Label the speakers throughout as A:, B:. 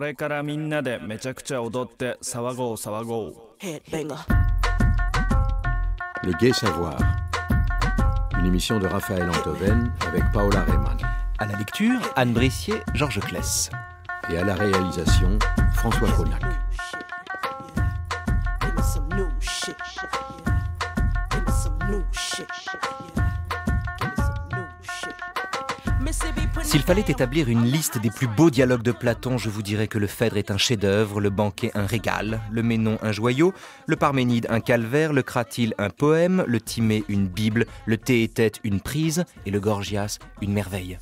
A: Le Savoir
B: Une émission de Raphaël Antoven avec Paola Reyman À la lecture, Anne Brissier, Georges Kless Et à la réalisation, François Connac
C: S'il
A: fallait établir une liste des plus beaux dialogues de Platon, je vous dirais que le Phèdre est un chef-d'œuvre, le banquet un régal, le Ménon un joyau, le Parménide un calvaire, le Cratyle un poème, le Timée une bible, le Théétète une prise et le Gorgias une merveille.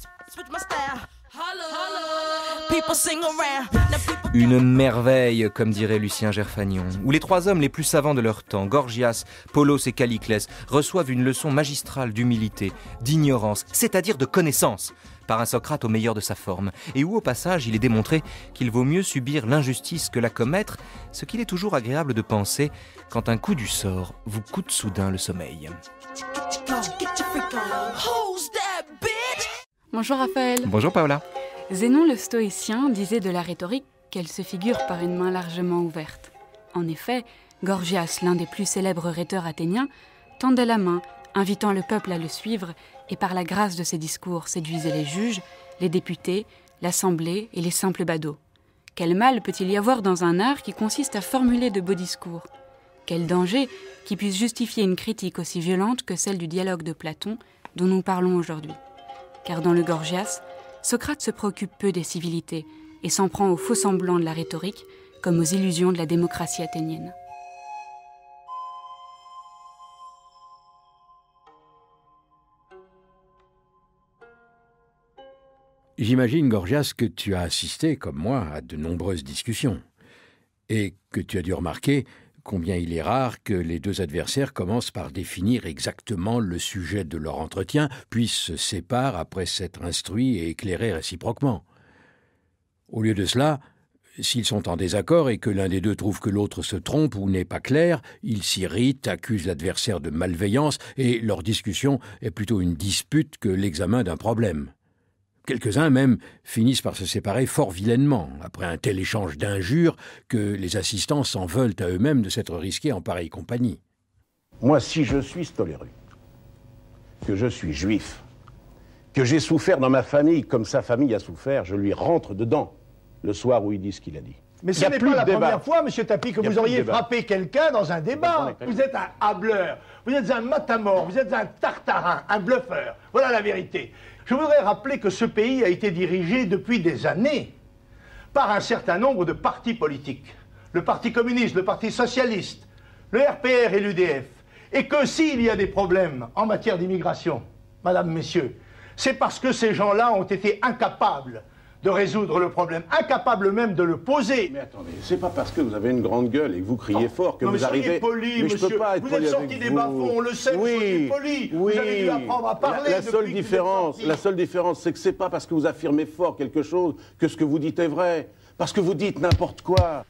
A: Une merveille, comme dirait Lucien Gerfagnon, où les trois hommes les plus savants de leur temps, Gorgias, Polos et Calliclès, reçoivent une leçon magistrale d'humilité, d'ignorance, c'est-à-dire de connaissance par un Socrate au meilleur de sa forme, et où au passage il est démontré qu'il vaut mieux subir l'injustice que la commettre, ce qu'il est toujours agréable de penser quand un coup du sort vous coûte soudain le sommeil.
D: Bonjour Raphaël. Bonjour Paola. Zénon le stoïcien disait de la rhétorique qu'elle se figure par une main largement ouverte. En effet, Gorgias, l'un des plus célèbres rhéteurs athéniens, tendait la main, invitant le peuple à le suivre et par la grâce de ses discours séduisait les juges, les députés, l'Assemblée et les simples badauds. Quel mal peut-il y avoir dans un art qui consiste à formuler de beaux discours Quel danger qui puisse justifier une critique aussi violente que celle du dialogue de Platon dont nous parlons aujourd'hui Car dans le Gorgias, Socrate se préoccupe peu des civilités et s'en prend aux faux semblants de la rhétorique comme aux illusions de la démocratie athénienne.
B: J'imagine, Gorgias, que tu as assisté, comme moi, à de nombreuses discussions, et que tu as dû remarquer combien il est rare que les deux adversaires commencent par définir exactement le sujet de leur entretien, puis se séparent après s'être instruits et éclairés réciproquement. Au lieu de cela, s'ils sont en désaccord et que l'un des deux trouve que l'autre se trompe ou n'est pas clair, ils s'irritent, accusent l'adversaire de malveillance, et leur discussion est plutôt une dispute que l'examen d'un problème. Quelques-uns même finissent par se séparer fort vilainement, après un tel échange d'injures que les assistants s'en veulent à eux-mêmes de s'être risqués en pareille compagnie. Moi, si je suis Stoléru, que je suis juif, que j'ai souffert dans ma famille comme sa famille a souffert, je lui rentre dedans le soir où il dit ce qu'il a dit. Mais ce n'est pas la première
C: fois, Monsieur Tapi, que vous auriez frappé quelqu'un dans un débat. Vous êtes un hableur, vous êtes un matamor, vous êtes un tartarin, un bluffeur. Voilà la vérité. Je voudrais rappeler que ce pays a été dirigé depuis des années par un certain nombre de partis politiques. Le Parti communiste, le Parti socialiste, le RPR et l'UDF. Et que s'il y a des problèmes en matière d'immigration, madame, messieurs, c'est parce que ces gens-là ont été incapables de résoudre le problème, incapable même
B: de le poser. Mais attendez, c'est pas parce que vous avez une grande gueule et que vous criez fort que vous arrivez. Poli, mais Je peux pas vous êtes sorti des bas on le sait, oui, poli. Vous avez dû apprendre à parler. La, seule différence, la seule différence, c'est que c'est pas parce que vous affirmez fort quelque chose que ce que vous dites est vrai. Parce que vous dites n'importe quoi.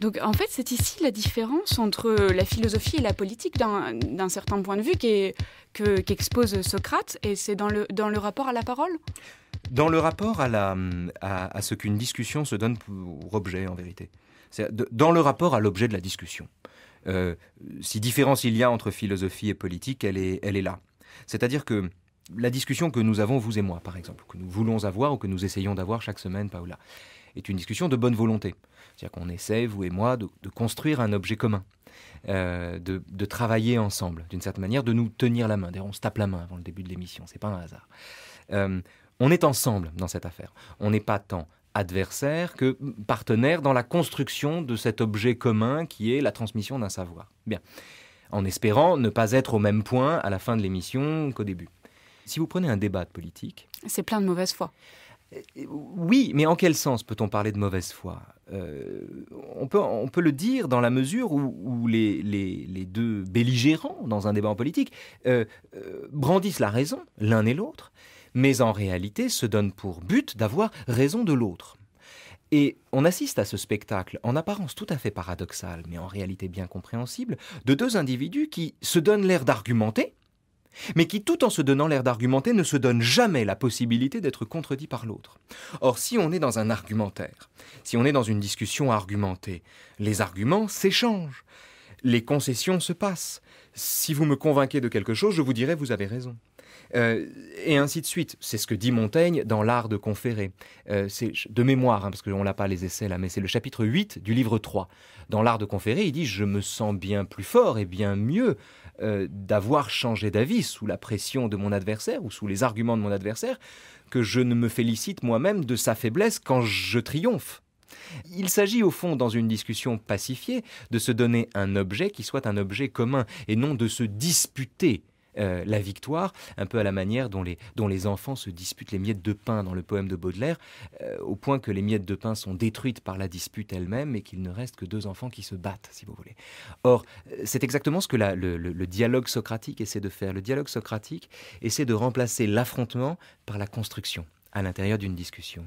D: Donc en fait, c'est ici la différence entre la philosophie et la politique d'un certain point de vue qu'expose Socrate, et c'est dans le, dans le rapport à la parole
A: Dans le rapport à, la, à, ce qu'une discussion se donne pour objet, en vérité. Dans le rapport à l'objet de la discussion. Euh, si différence il y a entre philosophie et politique, elle est, elle est là. C'est-à-dire que la discussion que nous avons, vous et moi, par exemple, que nous voulons avoir ou que nous essayons d'avoir chaque semaine, Paola, est une discussion de bonne volonté. C'est-à-dire qu'on essaie, vous et moi, de, construire un objet commun, euh, de, travailler ensemble, d'une certaine manière, de nous tenir la main. D'ailleurs, on se tape la main avant le début de l'émission, ce n'est pas un hasard. Euh, on est ensemble dans cette affaire. On n'est pas tant adversaire que partenaire dans la construction de cet objet commun qui est la transmission d'un savoir. Bien. En espérant ne pas être au même point à la fin de l'émission qu'au début. Si vous prenez un débat de politique.
D: C'est plein de mauvaise foi.
A: Oui, mais en quel sens peut-on parler de mauvaise foi euh, on, peut, le dire dans la mesure où, les, deux belligérants, dans un débat en politique, euh, euh, brandissent la raison, l'un et l'autre, mais en réalité se donnent pour but d'avoir raison de l'autre. Et on assiste à ce spectacle, en apparence tout à fait paradoxal, mais en réalité bien compréhensible, de deux individus qui se donnent l'air d'argumenter, mais qui, tout en se donnant l'air d'argumenter, ne se donne jamais la possibilité d'être contredit par l'autre. Or, si on est dans un argumentaire, si on est dans une discussion argumentée, les arguments s'échangent, les concessions se passent. Si vous me convainquez de quelque chose, je vous dirai vous avez raison. Euh, et ainsi de suite. C'est ce que dit Montaigne dans L'Art de conférer. Euh, c'est de mémoire, hein, parce qu'on n'a pas les essais là, mais c'est le chapitre 8 du livre 3. Dans L'Art de conférer, il dit Je me sens bien plus fort et bien mieux euh, d'avoir changé d'avis sous la pression de mon adversaire ou sous les arguments de mon adversaire que je ne me félicite moi-même de sa faiblesse quand je triomphe. Il s'agit au fond, dans une discussion pacifiée, de se donner un objet qui soit un objet commun et non de se disputer euh, la victoire, un peu à la manière dont les, enfants se disputent les miettes de pain dans le poème de Baudelaire, euh, au point que les miettes de pain sont détruites par la dispute elle-même et qu'il ne reste que deux enfants qui se battent, si vous voulez. Or, euh, c'est exactement ce que le dialogue socratique essaie de faire. Le dialogue socratique essaie de remplacer l'affrontement par la construction à l'intérieur d'une discussion.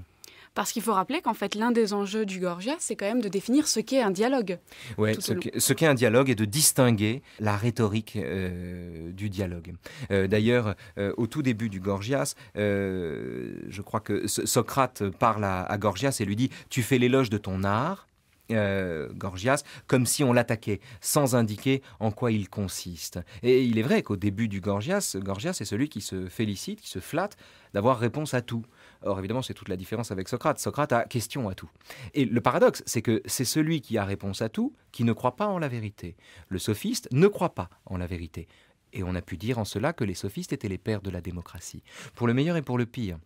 D: Parce qu'il faut rappeler qu'en fait, l'un des enjeux du Gorgias, c'est quand même de définir ce qu'est un dialogue.
A: Oui, ce qu'est un dialogue est de distinguer la rhétorique euh, du dialogue. Euh, d'ailleurs, euh, au tout début du Gorgias, je crois que Socrate parle à, Gorgias et lui dit Tu fais l'éloge de ton art, Gorgias, comme si on l'attaquait, sans indiquer en quoi il consiste. Et il est vrai qu'au début du Gorgias, Gorgias est celui qui se félicite, qui se flatte d'avoir réponse à tout. Or, évidemment, c'est toute la différence avec Socrate. Socrate a question à tout. Et le paradoxe, c'est que c'est celui qui a réponse à tout qui ne croit pas en la vérité. Le sophiste ne croit pas en la vérité. Et on a pu dire en cela que les sophistes étaient les pères de la démocratie, pour le meilleur et pour le pire.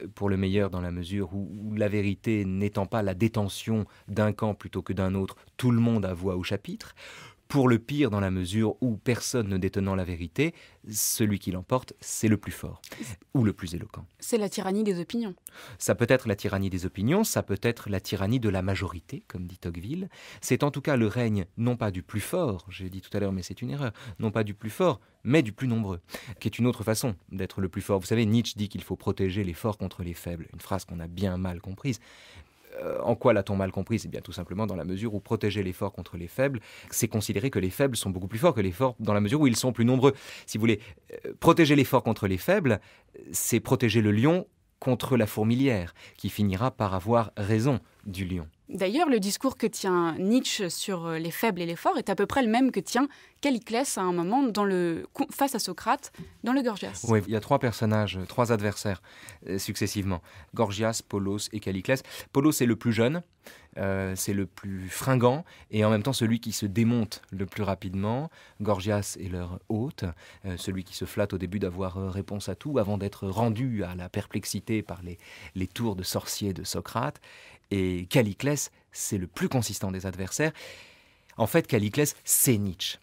A: Euh, pour le meilleur dans la mesure où, la vérité n'étant pas la détention d'un camp plutôt que d'un autre, tout le monde a voix au chapitre pour le pire dans la mesure où personne ne détenant la vérité, celui qui l'emporte, c'est le plus fort ou le plus éloquent.
D: C'est la tyrannie des opinions.
A: Ça peut être la tyrannie des opinions, ça peut être la tyrannie de la majorité, comme dit Tocqueville. C'est en tout cas le règne non pas du plus fort, j'ai dit tout à l'heure mais c'est une erreur, non pas du plus fort, mais du plus nombreux, qui est une autre façon d'être le plus fort. Vous savez, Nietzsche dit qu'il faut protéger les forts contre les faibles, une phrase qu'on a bien mal comprise. Euh, en quoi l'a-t-on mal compris C'est eh bien, tout simplement dans la mesure où protéger les forts contre les faibles, c'est considérer que les faibles sont beaucoup plus forts que les forts dans la mesure où ils sont plus nombreux. Si vous voulez, euh, protéger les forts contre les faibles, c'est protéger le lion contre la fourmilière, qui finira par avoir raison du lion.
D: D'ailleurs, le discours que tient Nietzsche sur euh, les faibles et les forts est à peu près le même que tient Calliclès à un moment dans le, face à Socrate dans le Gorgias.
A: Oui, il y a trois personnages, euh, trois adversaires euh, successivement Gorgias, Polos et Calliclès. Polos est le plus jeune, c'est le plus fringant et en même temps celui qui se démonte le plus rapidement. Gorgias est leur hôte, celui qui se flatte au début d'avoir réponse à tout avant d'être rendu à la perplexité par les, les tours de sorcier de Socrate. Et Caliclès, c'est le plus consistant des adversaires. En fait, Caliclès, c'est Nietzsche.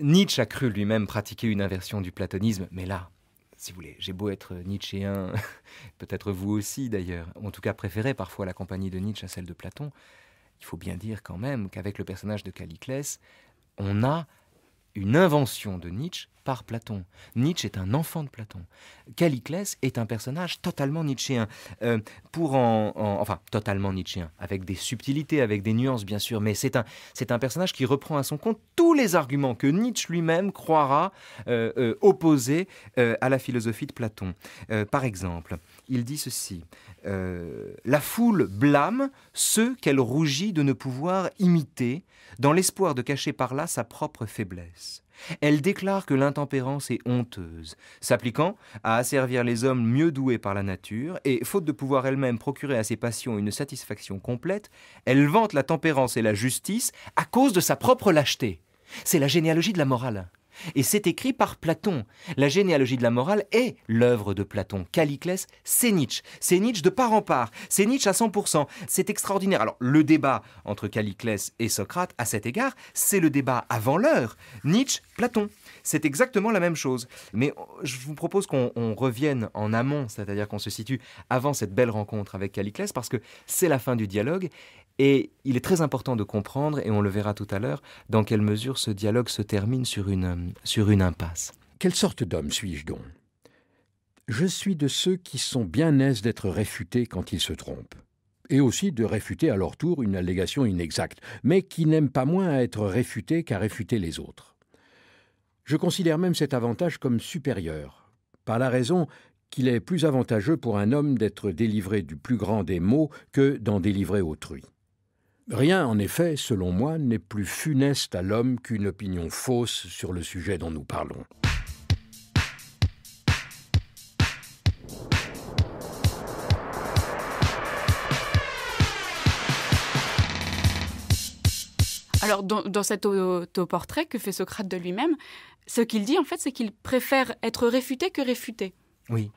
A: Nietzsche a cru lui-même pratiquer une inversion du platonisme, mais là, si vous voulez, j'ai beau être nietzschéen, peut-être vous aussi d'ailleurs, en tout cas préférez parfois la compagnie de Nietzsche à celle de Platon, il faut bien dire quand même qu'avec le personnage de Caliclès, on a une invention de Nietzsche par Platon. Nietzsche est un enfant de Platon. Caliclès est un personnage totalement nietzschéen. Euh, pour en, enfin, totalement nietzschéen, avec des subtilités, avec des nuances bien sûr, mais c'est un, un personnage qui reprend à son compte tous les arguments que Nietzsche lui-même croira euh, euh, euh à la philosophie de Platon. par exemple, il dit ceci La foule blâme ceux qu'elle rougit de ne pouvoir imiter, dans l'espoir de cacher par là sa propre faiblesse. Elle déclare que l'intempérance est honteuse, s'appliquant à asservir les hommes mieux doués par la nature, et, faute de pouvoir elle-même procurer à ses passions une satisfaction complète, elle vante la tempérance et la justice à cause de sa propre lâcheté. C'est la généalogie de la morale. Et c'est écrit par Platon. La généalogie de la morale est l'œuvre de Platon. Caliclès, c'est Nietzsche. C'est Nietzsche de part en part. C'est Nietzsche à 100%. C'est extraordinaire. Alors, le débat entre Caliclès et Socrate, à cet égard, c'est le débat avant l'heure. Nietzsche, Platon. C'est exactement la même chose. Mais je vous propose qu'on revienne en amont, c'est-à-dire qu'on se situe avant cette belle rencontre avec Caliclès, parce que c'est la fin du dialogue. Et il est très important de comprendre, et on le verra tout à l'heure, dans quelle mesure ce dialogue se
B: termine sur une sur une impasse. Quelle sorte d'homme suis-je donc Je suis de ceux qui sont bien aises d'être réfutés quand ils se trompent, et aussi de réfuter à leur tour une allégation inexacte, mais qui n'aiment pas moins à être réfutés qu'à réfuter les autres. Je considère même cet avantage comme supérieur, par la raison qu'il est plus avantageux pour un homme d'être délivré du plus grand des maux que d'en délivrer autrui. Rien, en effet, selon moi, n'est plus funeste à l'homme qu'une opinion fausse sur le sujet dont nous parlons.
D: Alors, dans, cet autoportrait que fait Socrate de lui-même, ce qu'il dit, en fait, c'est qu'il préfère être réfuté que réfuté.
A: Oui.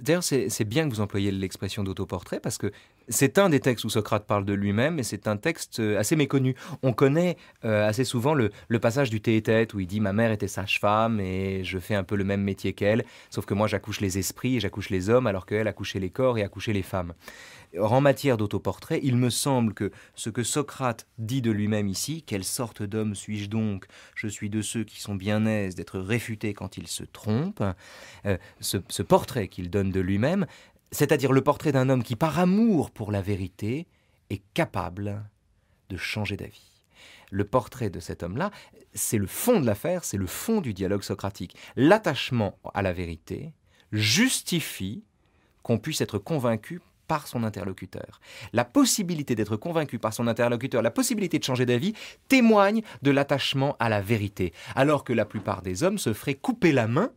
A: D'ailleurs, c'est bien que vous employiez l'expression d'autoportrait parce que c'est un des textes où Socrate parle de lui-même et c'est un texte euh, assez méconnu. On connaît euh, assez souvent le, passage du thé où il dit Ma mère était sage-femme et je fais un peu le même métier qu'elle, sauf que moi j'accouche les esprits et j'accouche les hommes alors qu'elle accouchait les corps et accouchait les femmes. Or, en matière d'autoportrait, il me semble que ce que Socrate dit de lui-même ici, quelle sorte d'homme suis-je donc Je suis de ceux qui sont bien aises d'être réfutés quand ils se trompent. Euh, ce portrait qu'il donne de lui-même c'est-à-dire le portrait d'un homme qui, par amour pour la vérité, est capable de changer d'avis. Le portrait de cet homme-là, c'est le fond de l'affaire, c'est le fond du dialogue socratique. L'attachement à la vérité justifie qu'on puisse être convaincu par son interlocuteur. La possibilité d'être convaincu par son interlocuteur, la possibilité de changer d'avis, témoigne de l'attachement à la vérité, alors que la plupart des hommes se feraient couper la main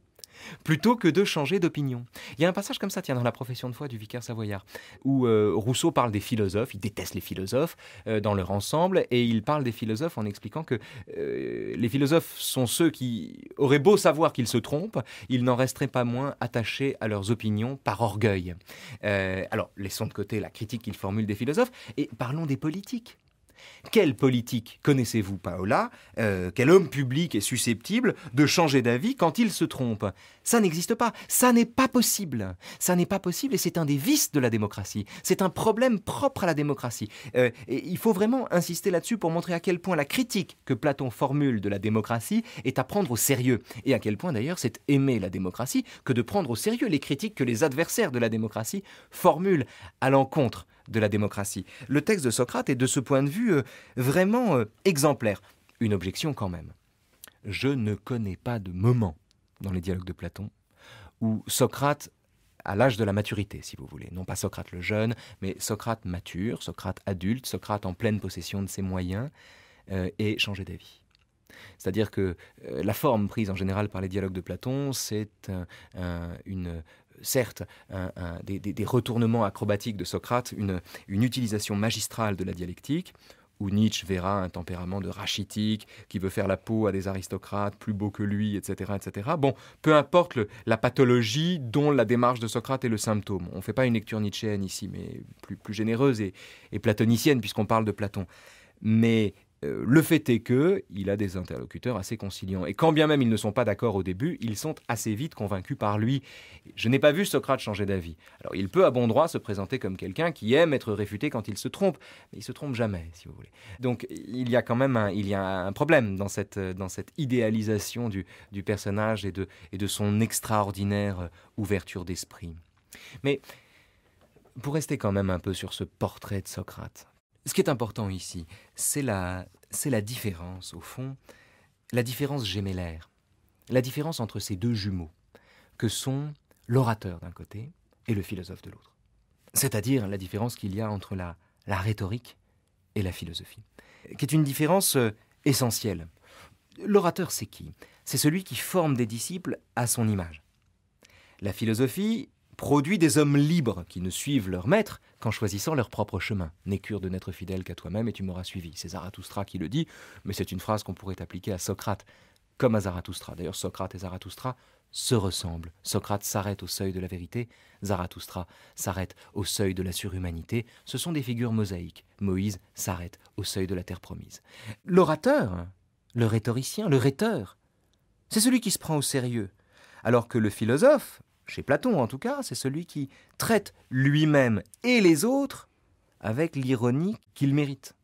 A: plutôt que de changer d'opinion. Il y a un passage comme ça, tiens, dans la profession de foi du vicaire savoyard, où euh, Rousseau parle des philosophes, il déteste les philosophes euh, dans leur ensemble, et il parle des philosophes en expliquant que euh, les philosophes sont ceux qui auraient beau savoir qu'ils se trompent, ils n'en resteraient pas moins attachés à leurs opinions par orgueil. alors, laissons de côté la critique qu'il formule des philosophes, et parlons des politiques. Quelle politique connaissez-vous, Paola euh, Quel homme public est susceptible de changer d'avis quand il se trompe Ça n'existe pas. Ça n'est pas possible. Ça n'est pas possible et c'est un des vices de la démocratie. C'est un problème propre à la démocratie. Euh, il faut vraiment insister là-dessus pour montrer à quel point la critique que Platon formule de la démocratie est à prendre au sérieux. Et à quel point d'ailleurs c'est aimer la démocratie que de prendre au sérieux les critiques que les adversaires de la démocratie formulent à l'encontre de la démocratie. Le texte de Socrate est de ce point de vue euh, vraiment euh, exemplaire. Une objection quand même. Je ne connais pas de moment dans les dialogues de Platon où Socrate à l'âge de la maturité, si vous voulez. Non pas Socrate le jeune, mais Socrate mature, Socrate adulte, Socrate en pleine possession de ses moyens, euh, et changer d'avis. C'est-à-dire que euh, la forme prise en général par les dialogues de Platon, c'est une certes des, retournements acrobatiques de Socrate, une, utilisation magistrale de la dialectique, où Nietzsche verra un tempérament de rachitique qui veut faire la peau à des aristocrates plus beaux que lui, etc. etc. Bon, peu importe la pathologie dont la démarche de Socrate est le symptôme. On ne fait pas une lecture nietzschéenne ici, mais plus, généreuse et, et platonicienne, puisqu'on parle de Platon. Mais euh, le fait est que il a des interlocuteurs assez conciliants. Et quand bien même ils ne sont pas d'accord au début, ils sont assez vite convaincus par lui. Je n'ai pas vu Socrate changer d'avis. Alors il peut à bon droit se présenter comme quelqu'un qui aime être réfuté quand il se trompe, mais il se trompe jamais, si vous voulez. Donc il y a quand même un, problème dans cette, idéalisation du, personnage et de son extraordinaire euh, ouverture d'esprit. Mais pour rester quand même un peu sur ce portrait de Socrate, ce qui est important ici, c'est la, la différence, au fond, la différence gémellaire, la différence entre ces deux jumeaux, que sont l'orateur d'un côté et le philosophe de l'autre. C'est-à-dire la différence qu'il y a entre la, la rhétorique et la philosophie, qui est une différence euh, essentielle. L'orateur, c'est qui C'est celui qui forme des disciples à son image. La philosophie, produit des hommes libres qui ne suivent leur maître qu'en choisissant leur propre chemin. N'écure de n'être fidèle qu'à toi-même et tu m'auras suivi. C'est Zarathustra qui le dit, mais c'est une phrase qu'on pourrait appliquer à Socrate, comme à Zarathustra. D'ailleurs, Socrate et Zarathustra se ressemblent. Socrate s'arrête au seuil de la vérité, Zarathustra s'arrête au seuil de la surhumanité. Ce sont des figures mosaïques. Moïse s'arrête au seuil de la terre promise. L'orateur, le rhétoricien, le rhéteur, c'est celui qui se prend au sérieux, alors que le philosophe, chez Platon en tout cas, c'est celui qui traite lui-même et les autres avec l'ironie qu'il mérite.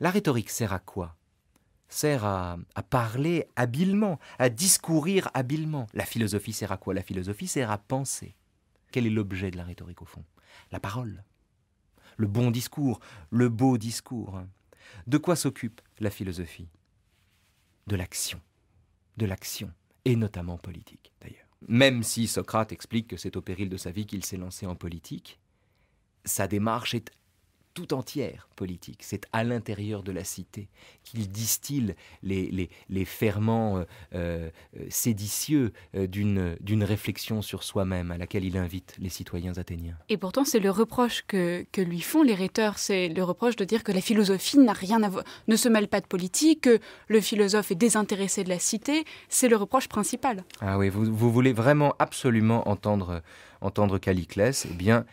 A: La rhétorique sert à quoi Sert à, à, parler habilement, à discourir habilement. La philosophie sert à quoi La philosophie sert à penser. Quel est l'objet de la rhétorique au fond La parole. Le bon discours, le beau discours. De quoi s'occupe la philosophie De l'action. De l'action, et notamment politique d'ailleurs. Même si Socrate explique que c'est au péril de sa vie qu'il s'est lancé en politique, sa démarche est tout entière politique. C'est à l'intérieur de la cité qu'il distille les, ferments euh, euh, séditieux euh, d'une réflexion sur soi-même à laquelle il invite les citoyens athéniens.
D: Et pourtant, c'est le reproche que, lui font les rhéteurs, c'est le reproche de dire que la philosophie n'a rien ne se mêle pas de politique, que le philosophe est désintéressé de la cité, c'est le reproche principal.
A: Ah oui, vous, voulez vraiment absolument entendre, entendre Caliclès Eh bien,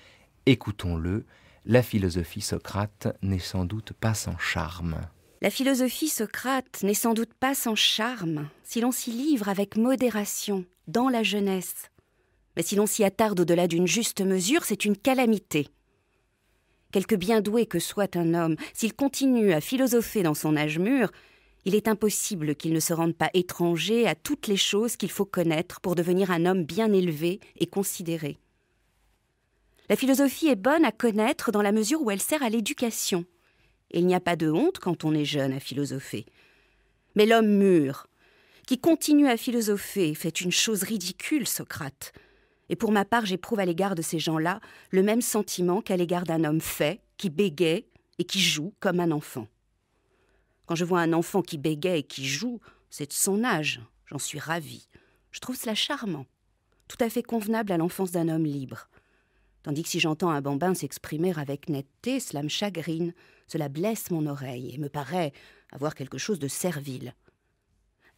A: écoutons-le la philosophie Socrate n'est sans doute pas sans charme.
E: La philosophie Socrate n'est sans doute pas sans charme si l'on s'y livre avec modération, dans la jeunesse. Mais si l'on s'y attarde au-delà d'une juste mesure, c'est une calamité. Quelque bien doué que soit un homme, s'il continue à philosopher dans son âge mûr, il est impossible qu'il ne se rende pas étranger à toutes les choses qu'il faut connaître pour devenir un homme bien élevé et considéré. La philosophie est bonne à connaître dans la mesure où elle sert à l'éducation. Et il n'y a pas de honte quand on est jeune à philosopher. Mais l'homme mûr, qui continue à philosopher, fait une chose ridicule, Socrate. Et pour ma part, j'éprouve à l'égard de ces gens-là le même sentiment qu'à l'égard d'un homme fait, qui bégaye et qui joue comme un enfant. Quand je vois un enfant qui bégaye et qui joue, c'est de son âge, j'en suis ravie. Je trouve cela charmant, tout à fait convenable à l'enfance d'un homme libre tandis que si j'entends un bambin s'exprimer avec netteté, cela me chagrine, cela blesse mon oreille et me paraît avoir quelque chose de servile.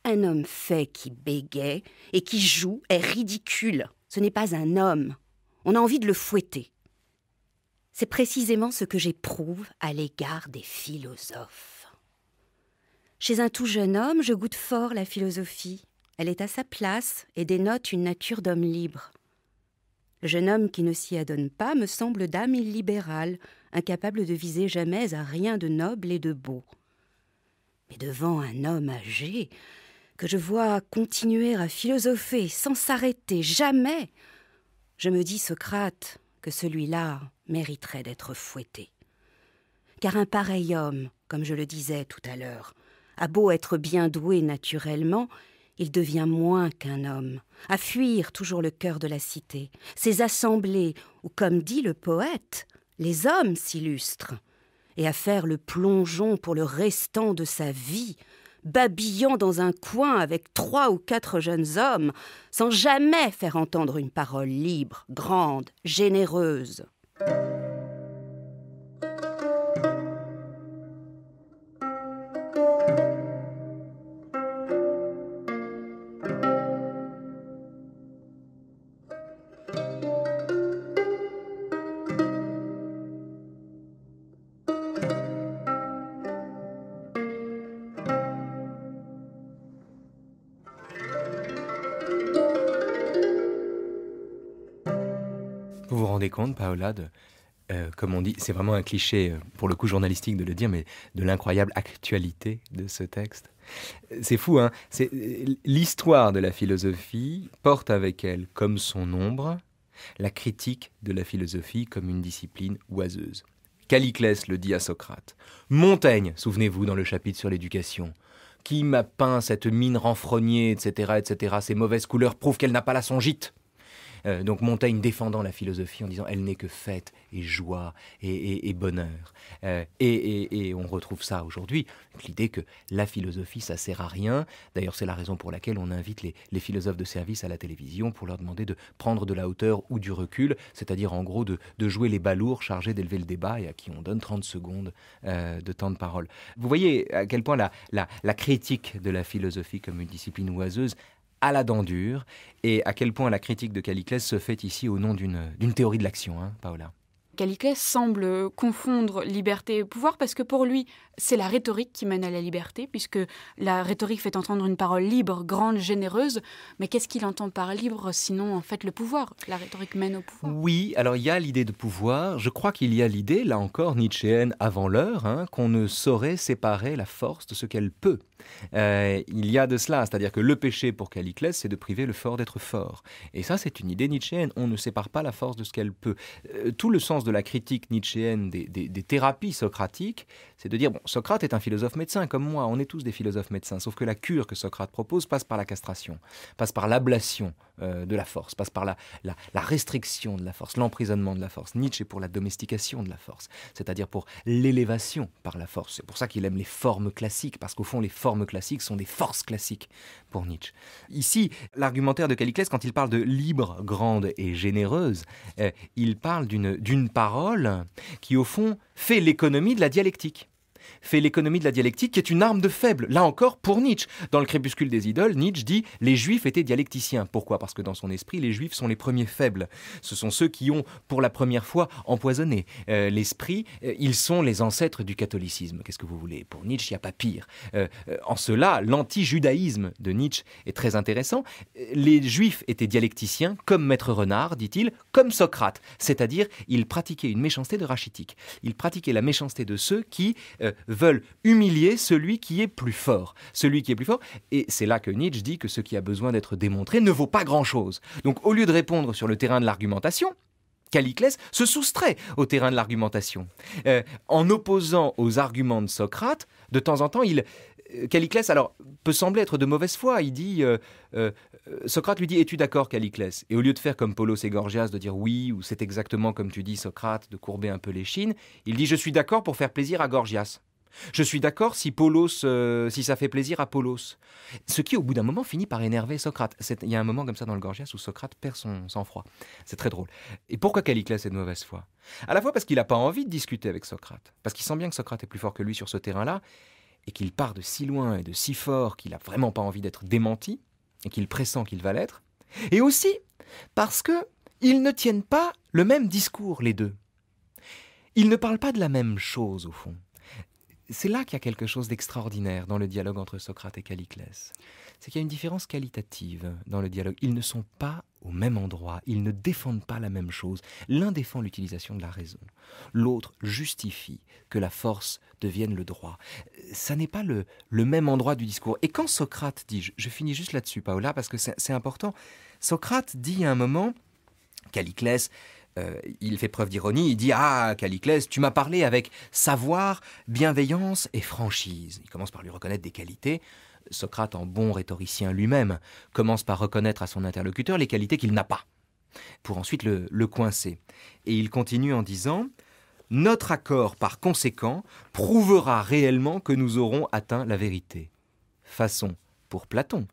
E: Un homme fait qui bégaye et qui joue est ridicule. Ce n'est pas un homme. On a envie de le fouetter. C'est précisément ce que j'éprouve à l'égard des philosophes. Chez un tout jeune homme, je goûte fort la philosophie. Elle est à sa place et dénote une nature d'homme libre. Le jeune homme qui ne s'y adonne pas me semble d'âme illibérale, incapable de viser jamais à rien de noble et de beau. Mais devant un homme âgé, que je vois continuer à philosopher sans s'arrêter jamais, je me dis, Socrate, que celui-là mériterait d'être fouetté. Car un pareil homme, comme je le disais tout à l'heure, a beau être bien doué naturellement, il devient moins qu'un homme, à fuir toujours le cœur de la cité, ses assemblées, où, comme dit le poète, les hommes s'illustrent, et à faire le plongeon pour le restant de sa vie, babillant dans un coin avec trois ou quatre jeunes hommes, sans jamais faire entendre une parole libre, grande, généreuse.
A: raconte, Paola, euh, comme on dit, c'est vraiment un cliché, euh, pour le coup journalistique de le dire, mais de l'incroyable actualité de ce texte. C'est fou, hein euh, L'histoire de la philosophie porte avec elle, comme son ombre, la critique de la philosophie comme une discipline oiseuse. Caliclès le dit à Socrate. Montaigne, souvenez-vous, dans le chapitre sur l'éducation. Qui m'a peint cette mine renfrognée, etc., etc. Ces mauvaises couleurs prouvent qu'elle n'a pas la son euh, donc Montaigne défendant la philosophie en disant elle n'est que fête et joie et, bonheur. Euh, et, on retrouve ça aujourd'hui, l'idée que la philosophie, ça sert à rien. D'ailleurs, c'est la raison pour laquelle on invite les, philosophes de service à la télévision pour leur demander de prendre de la hauteur ou du recul, c'est-à-dire en gros de, jouer les balours chargés d'élever le débat et à qui on donne 30 secondes euh, de temps de parole. Vous voyez à quel point la critique de la philosophie comme une discipline oiseuse à la dent dure et à quel point la critique de Caliclès se fait ici au nom d'une théorie de l'action, hein, Paola.
D: Caliclès semble confondre liberté et pouvoir parce que pour lui, c'est la rhétorique qui mène à la liberté, puisque la rhétorique fait entendre une parole libre, grande, généreuse. Mais qu'est-ce qu'il entend par libre sinon en fait le pouvoir La rhétorique mène au
A: pouvoir. Oui, alors il y a l'idée de pouvoir. Je crois qu'il y a l'idée, là encore, nietzschéenne avant l'heure, hein, qu'on ne saurait séparer la force de ce qu'elle peut. Euh, il y a de cela, c'est-à-dire que le péché pour Caliclès, c'est de priver le fort d'être fort. Et ça, c'est une idée nietzschéenne. On ne sépare pas la force de ce qu'elle peut. Euh, tout le sens de la critique nietzschéenne des, des, thérapies socratiques, c'est de dire bon, Socrate est un philosophe médecin comme moi, on est tous des philosophes médecins, sauf que la cure que Socrate propose passe par la castration, passe par l'ablation euh, de la force, passe par la, la, la restriction de la force, l'emprisonnement de la force. Nietzsche est pour la domestication de la force, c'est-à-dire pour l'élévation par la force. C'est pour ça qu'il aime les formes classiques, parce qu'au fond, les classiques sont des forces classiques pour Nietzsche. Ici, l'argumentaire de Caliclès, quand il parle de libre, grande et généreuse, euh, il parle d'une parole qui, au fond, fait l'économie de la dialectique fait l'économie de la dialectique, qui est une arme de faible, là encore pour Nietzsche. Dans le crépuscule des idoles, Nietzsche dit Les juifs étaient dialecticiens. Pourquoi Parce que dans son esprit, les juifs sont les premiers faibles. Ce sont ceux qui ont, pour la première fois, empoisonné euh, l'esprit. Euh, ils sont les ancêtres du catholicisme. Qu'est-ce que vous voulez Pour Nietzsche, il n'y a pas pire. Euh, en cela, l'anti-judaïsme de Nietzsche est très intéressant. Les juifs étaient dialecticiens, comme Maître Renard, dit-il, comme Socrate. C'est-à-dire, ils pratiquaient une méchanceté de rachitique. Ils pratiquaient la méchanceté de ceux qui veulent humilier celui qui est plus fort. Celui qui est plus fort. Et c'est là que Nietzsche dit que ce qui a besoin d'être démontré ne vaut pas grand-chose. Donc au lieu de répondre sur le terrain de l'argumentation, Caliclès se soustrait au terrain de l'argumentation. Euh, en opposant aux arguments de Socrate, de temps en temps, il, euh, alors, peut sembler être de mauvaise foi. Il dit, euh, Socrate lui dit, es-tu d'accord, Caliclès Et au lieu de faire comme Polos et Gorgias, de dire oui, ou c'est exactement comme tu dis, Socrate, de courber un peu les chines, il dit, je suis d'accord pour faire plaisir à Gorgias. Je suis d'accord si Polos, euh, si ça fait plaisir à Polos. Ce qui, au bout d'un moment, finit par énerver Socrate. Il y a un moment comme ça dans le Gorgias où Socrate perd son sang-froid. C'est très drôle. Et pourquoi Caliclès est de mauvaise foi À la fois parce qu'il n'a pas envie de discuter avec Socrate, parce qu'il sent bien que Socrate est plus fort que lui sur ce terrain-là, et qu'il part de si loin et de si fort qu'il n'a vraiment pas envie d'être démenti, et qu'il pressent qu'il va l'être. Et aussi parce que ils ne tiennent pas le même discours, les deux. Ils ne parlent pas de la même chose, au fond c'est là qu'il y a quelque chose d'extraordinaire dans le dialogue entre Socrate et Caliclès. C'est qu'il y a une différence qualitative dans le dialogue. Ils ne sont pas au même endroit, ils ne défendent pas la même chose. L'un défend l'utilisation de la raison, l'autre justifie que la force devienne le droit. Ça n'est pas le, même endroit du discours. Et quand Socrate dit, je, je finis juste là-dessus, Paola, parce que c'est important, Socrate dit à un moment, Caliclès euh, il fait preuve d'ironie, il dit Ah, Caliclès, tu m'as parlé avec savoir, bienveillance et franchise. Il commence par lui reconnaître des qualités. Socrate, en bon rhétoricien lui-même, commence par reconnaître à son interlocuteur les qualités qu'il n'a pas, pour ensuite le, le coincer. Et il continue en disant Notre accord, par conséquent, prouvera réellement que nous aurons atteint la vérité. Façon, pour Platon,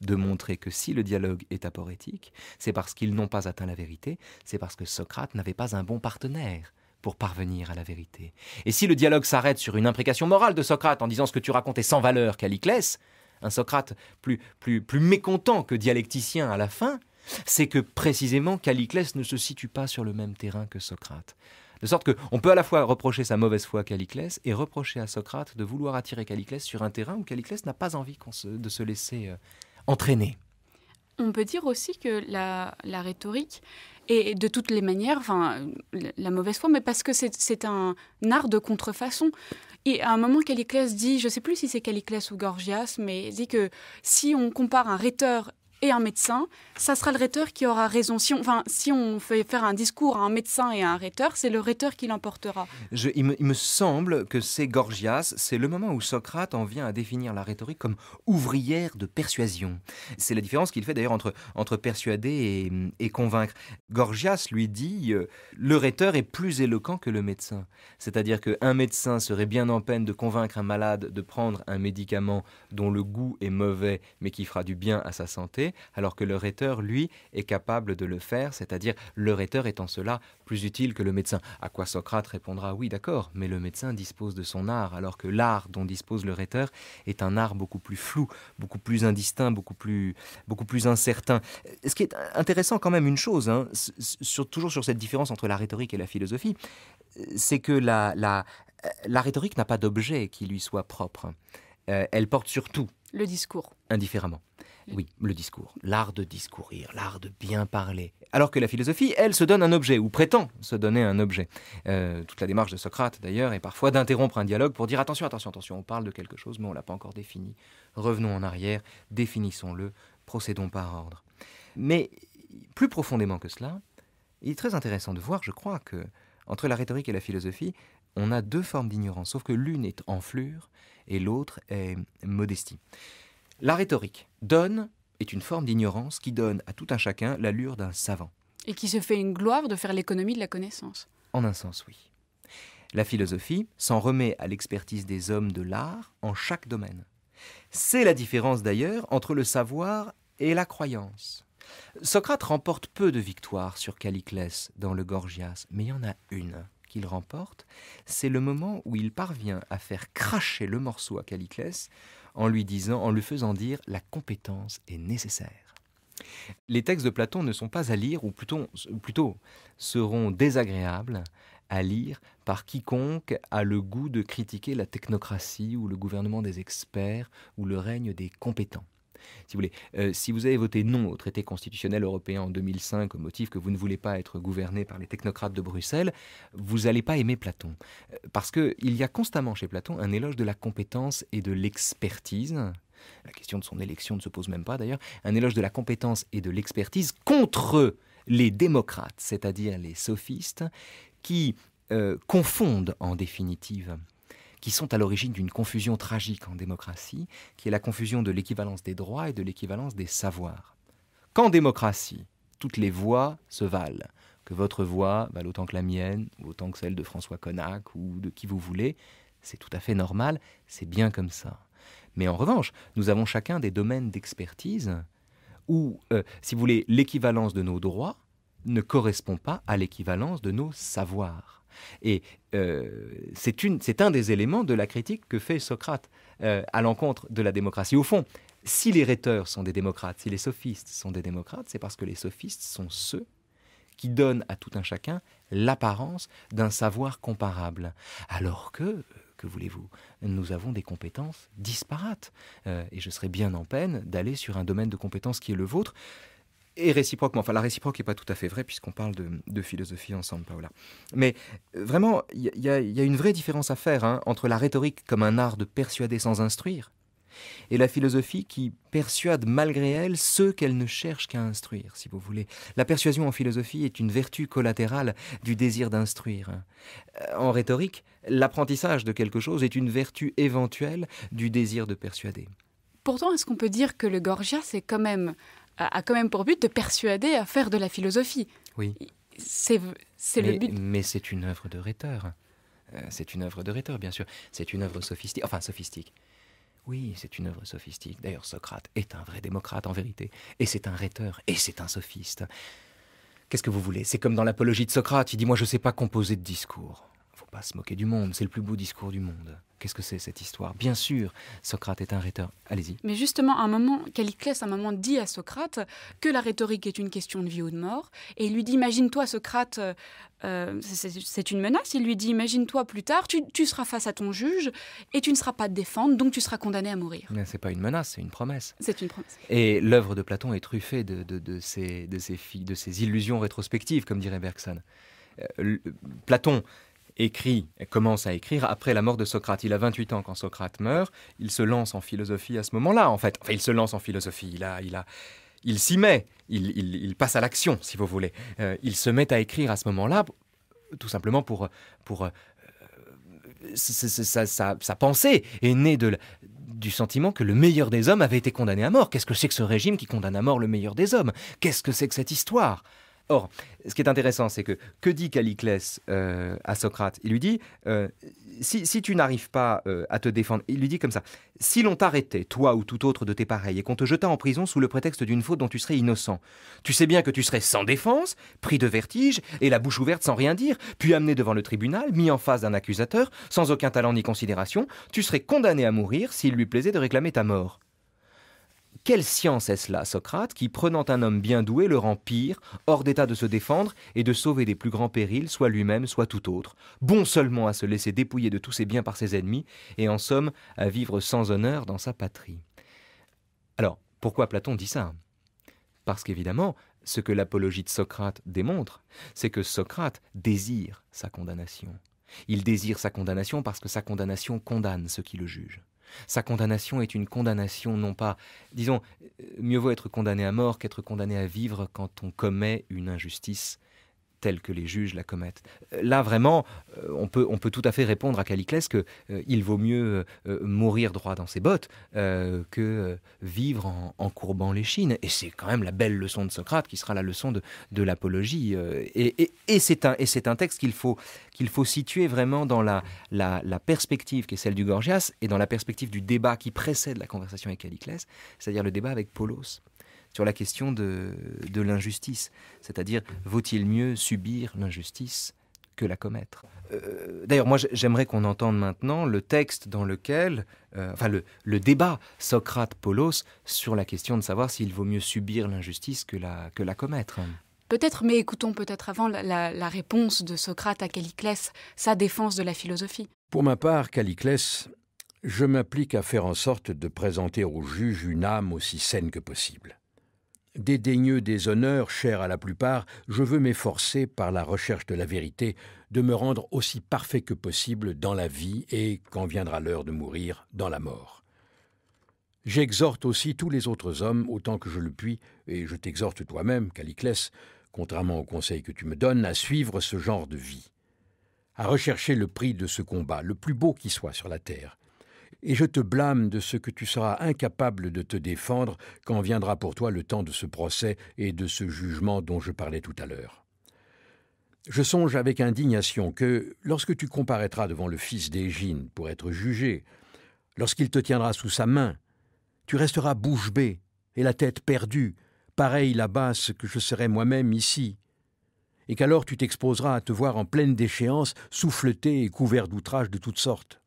A: de montrer que si le dialogue est aporétique, c'est parce qu'ils n'ont pas atteint la vérité, c'est parce que Socrate n'avait pas un bon partenaire pour parvenir à la vérité. Et si le dialogue s'arrête sur une imprécation morale de Socrate en disant ce que tu racontais sans valeur, Calliclès, un Socrate plus, plus, plus mécontent que dialecticien à la fin, c'est que précisément Calliclès ne se situe pas sur le même terrain que Socrate. De sorte qu'on peut à la fois reprocher sa mauvaise foi à Calliclès et reprocher à Socrate de vouloir attirer Calliclès sur un terrain où Calliclès n'a pas envie de se laisser euh,
D: on peut dire aussi que la, la rhétorique est de toutes les manières, enfin, la mauvaise foi, mais parce que c'est un art de contrefaçon. Et à un moment, Caliclès dit, je ne sais plus si c'est Caliclès ou Gorgias, mais il dit que si on compare un rhéteur et un médecin, ça sera le rhéteur qui aura raison. Si on, enfin, si on fait faire un discours à un médecin et à un rhéteur, c'est le rhéteur qui l'emportera.
A: Il, me, semble que c'est Gorgias, c'est le moment où Socrate en vient à définir la rhétorique comme ouvrière de persuasion. C'est la différence qu'il fait d'ailleurs entre, persuader et, convaincre. Gorgias lui dit euh, le rhéteur est plus éloquent que le médecin. C'est-à-dire qu'un médecin serait bien en peine de convaincre un malade de prendre un médicament dont le goût est mauvais mais qui fera du bien à sa santé alors que le rhéteur, lui, est capable de le faire, c'est-à-dire le rhéteur étant cela plus utile que le médecin. À quoi Socrate répondra oui, d'accord, mais le médecin dispose de son art, alors que l'art dont dispose le rhéteur est un art beaucoup plus flou, beaucoup plus indistinct, beaucoup plus, beaucoup plus incertain. Euh, ce qui est intéressant quand même une chose, hein, toujours sur cette différence entre la rhétorique et la philosophie, euh, c'est que la, euh, la, rhétorique n'a pas d'objet qui lui soit propre. elle porte sur tout. Le discours indifféremment. Mm. Oui, le discours, l'art de discourir, l'art de bien parler. Alors que la philosophie, elle, se donne un objet, ou prétend se donner un objet. Euh, toute la démarche de Socrate, d'ailleurs, est parfois d'interrompre un dialogue pour dire attention, attention, attention, on parle de quelque chose, mais on ne l'a pas encore défini. Revenons en arrière, définissons-le, procédons par ordre. Mais plus profondément que cela, il est très intéressant de voir, je crois, que entre la rhétorique et la philosophie, on a deux formes d'ignorance, sauf que l'une est enflure et l'autre est modestie. La rhétorique donne, est une forme d'ignorance qui donne à tout un chacun l'allure d'un savant.
D: Et qui se fait une gloire de faire l'économie de la connaissance.
A: En un sens, oui. La philosophie s'en remet à l'expertise des hommes de l'art en chaque domaine. C'est la différence d'ailleurs entre le savoir et la croyance. Socrate remporte peu de victoires sur Caliclès dans le Gorgias, mais il y en a une qu'il remporte, c'est le moment où il parvient à faire cracher le morceau à Caliclès en lui disant, en faisant dire la compétence est nécessaire. Les textes de Platon ne sont pas à lire, ou plutôt, plutôt seront désagréables à lire par quiconque a le goût de critiquer la technocratie ou le gouvernement des experts ou le règne des compétents si vous euh, si vous avez voté non au traité constitutionnel européen en 2005 au motif que vous ne voulez pas être gouverné par les technocrates de Bruxelles, vous n'allez pas aimer Platon. Euh, parce qu'il y a constamment chez Platon un éloge de la compétence et de l'expertise. La question de son élection ne se pose même pas d'ailleurs. Un éloge de la compétence et de l'expertise contre les démocrates, c'est-à-dire les sophistes, qui euh, confondent en définitive qui sont à l'origine d'une confusion tragique en démocratie, qui est la confusion de l'équivalence des droits et de l'équivalence des savoirs. Qu'en démocratie, toutes les voix se valent, que votre voix vale autant que la mienne, ou autant que celle de François Connac, ou de qui vous voulez, c'est tout à fait normal, c'est bien comme ça. Mais en revanche, nous avons chacun des domaines d'expertise où, euh, si vous voulez, l'équivalence de nos droits ne correspond pas à l'équivalence de nos savoirs. Et euh, c'est un des éléments de la critique que fait Socrate euh, à l'encontre de la démocratie. Au fond, si les rhéteurs sont des démocrates, si les sophistes sont des démocrates, c'est parce que les sophistes sont ceux qui donnent à tout un chacun l'apparence d'un savoir comparable. Alors que, que voulez-vous Nous avons des compétences disparates. Euh, et je serais bien en peine d'aller sur un domaine de compétences qui est le vôtre et réciproquement. Enfin, la réciproque n'est pas tout à fait vraie puisqu'on parle de, philosophie ensemble, Paola. Mais euh, vraiment, il y, a une vraie différence à faire hein, entre la rhétorique comme un art de persuader sans instruire et la philosophie qui persuade malgré elle ceux qu'elle ne cherche qu'à instruire, si vous voulez. La persuasion en philosophie est une vertu collatérale du désir d'instruire. Euh, en rhétorique, l'apprentissage de quelque chose est une vertu éventuelle du désir de persuader.
D: Pourtant, est-ce qu'on peut dire que le Gorgias est quand même a, quand même pour but de persuader à faire de la philosophie. Oui. C'est le but.
A: Mais c'est une œuvre de rhéteur. Euh, c'est une œuvre de rhéteur, bien sûr. C'est une œuvre sophistique. Enfin, sophistique. Oui, c'est une œuvre sophistique. D'ailleurs, Socrate est un vrai démocrate en vérité. Et c'est un rhéteur. Et c'est un sophiste. Qu'est-ce que vous voulez C'est comme dans l'apologie de Socrate. Il dit Moi, je ne sais pas composer de discours. Faut pas se moquer du monde, c'est le plus beau discours du monde. Qu'est-ce que c'est cette histoire Bien sûr, Socrate est un rhéteur. Allez-y.
D: Mais justement, à un moment, Caliclès, à un moment, dit à Socrate que la rhétorique est une question de vie ou de mort. Et il lui dit Imagine-toi, Socrate, euh, c'est une menace. Il lui dit Imagine-toi plus tard, tu, seras face à ton juge et tu ne seras pas de défendre, donc tu seras condamné à mourir.
A: Mais c'est pas une menace, c'est une promesse. C'est une promesse. Et l'œuvre de Platon est truffée de, de, de, ces, de illusions rétrospectives, comme dirait Bergson. Euh, Platon écrit, commence à écrire après la mort de Socrate. Il a 28 ans quand Socrate meurt. Il se lance en philosophie à ce moment-là, en fait. Enfin, il se lance en philosophie. Il a, il a, il s'y met. Il, il, passe à l'action, si vous voulez. Euh, il se met à écrire à ce moment-là, tout simplement pour, pour euh, sa, pensée est née de, du sentiment que le meilleur des hommes avait été condamné à mort. Qu'est-ce que c'est que ce régime qui condamne à mort le meilleur des hommes Qu'est-ce que c'est que cette histoire Or, ce qui est intéressant, c'est que que dit Caliclès euh, à Socrate Il lui dit euh, si, tu n'arrives pas euh, à te défendre, il lui dit comme ça si l'on t'arrêtait, toi ou tout autre de tes pareils, et qu'on te jetât en prison sous le prétexte d'une faute dont tu serais innocent, tu sais bien que tu serais sans défense, pris de vertige et la bouche ouverte sans rien dire, puis amené devant le tribunal, mis en face d'un accusateur, sans aucun talent ni considération, tu serais condamné à mourir s'il lui plaisait de réclamer ta mort. Quelle science est-ce là, Socrate, qui, prenant un homme bien doué, le rend pire, hors d'état de se défendre et de sauver des plus grands périls, soit lui-même, soit tout autre, bon seulement à se laisser dépouiller de tous ses biens par ses ennemis, et en somme à vivre sans honneur dans sa patrie Alors, pourquoi Platon dit ça Parce qu'évidemment, ce que l'apologie de Socrate démontre, c'est que Socrate désire sa condamnation. Il désire sa condamnation parce que sa condamnation condamne ceux qui le jugent. Sa condamnation est une condamnation non pas, disons, euh, mieux vaut être condamné à mort qu'être condamné à vivre quand on commet une injustice telle que les juges la commettent. Euh, là, vraiment, euh, on peut, on peut tout à fait répondre à Caliclès qu'il euh, il vaut mieux mourir droit dans ses bottes que vivre en, courbant les chines. Et c'est quand même la belle leçon de Socrate qui sera la leçon de, l'apologie. et, et, et c'est un, texte qu'il faut, qu'il faut situer vraiment dans la, la, perspective qui est celle du Gorgias et dans la perspective du débat qui précède la conversation avec Caliclès, c'est-à-dire le débat avec Polos sur la question de, l'injustice. C'est-à-dire, vaut-il mieux subir l'injustice que la commettre euh, D'ailleurs, moi, j'aimerais qu'on entende maintenant le texte dans lequel, euh, enfin, le, débat Socrate-Polos sur la question de savoir s'il vaut mieux subir l'injustice que la, commettre.
D: Peut-être, mais écoutons peut-être avant la, réponse de Socrate à Calliclès, sa défense de la philosophie.
B: Pour ma part, Calliclès, je m'applique à faire en sorte de présenter au juge une âme aussi saine que possible. Dédaigneux des honneurs, chers à la plupart, je veux m'efforcer, par la recherche de la vérité, de me rendre aussi parfait que possible dans la vie et, quand viendra l'heure de mourir, dans la mort. J'exhorte aussi tous les autres hommes, autant que je le puis, et je t'exhorte toi-même, Caliclès, contrairement au conseils que tu me donnes, à suivre ce genre de vie, à rechercher le prix de ce combat, le plus beau qui soit sur la terre, et je te blâme de ce que tu seras incapable de te défendre quand viendra pour toi le temps de ce procès et de ce jugement dont je parlais tout à l'heure. Je songe avec indignation que, lorsque tu comparaîtras devant le fils d'Égine pour être jugé, lorsqu'il te tiendra sous sa main, tu resteras bouche bée et la tête perdue, pareil là-bas que je serai moi-même ici, et qu'alors tu t'exposeras à te voir en pleine déchéance, souffleté et couvert d'outrages de toutes sortes.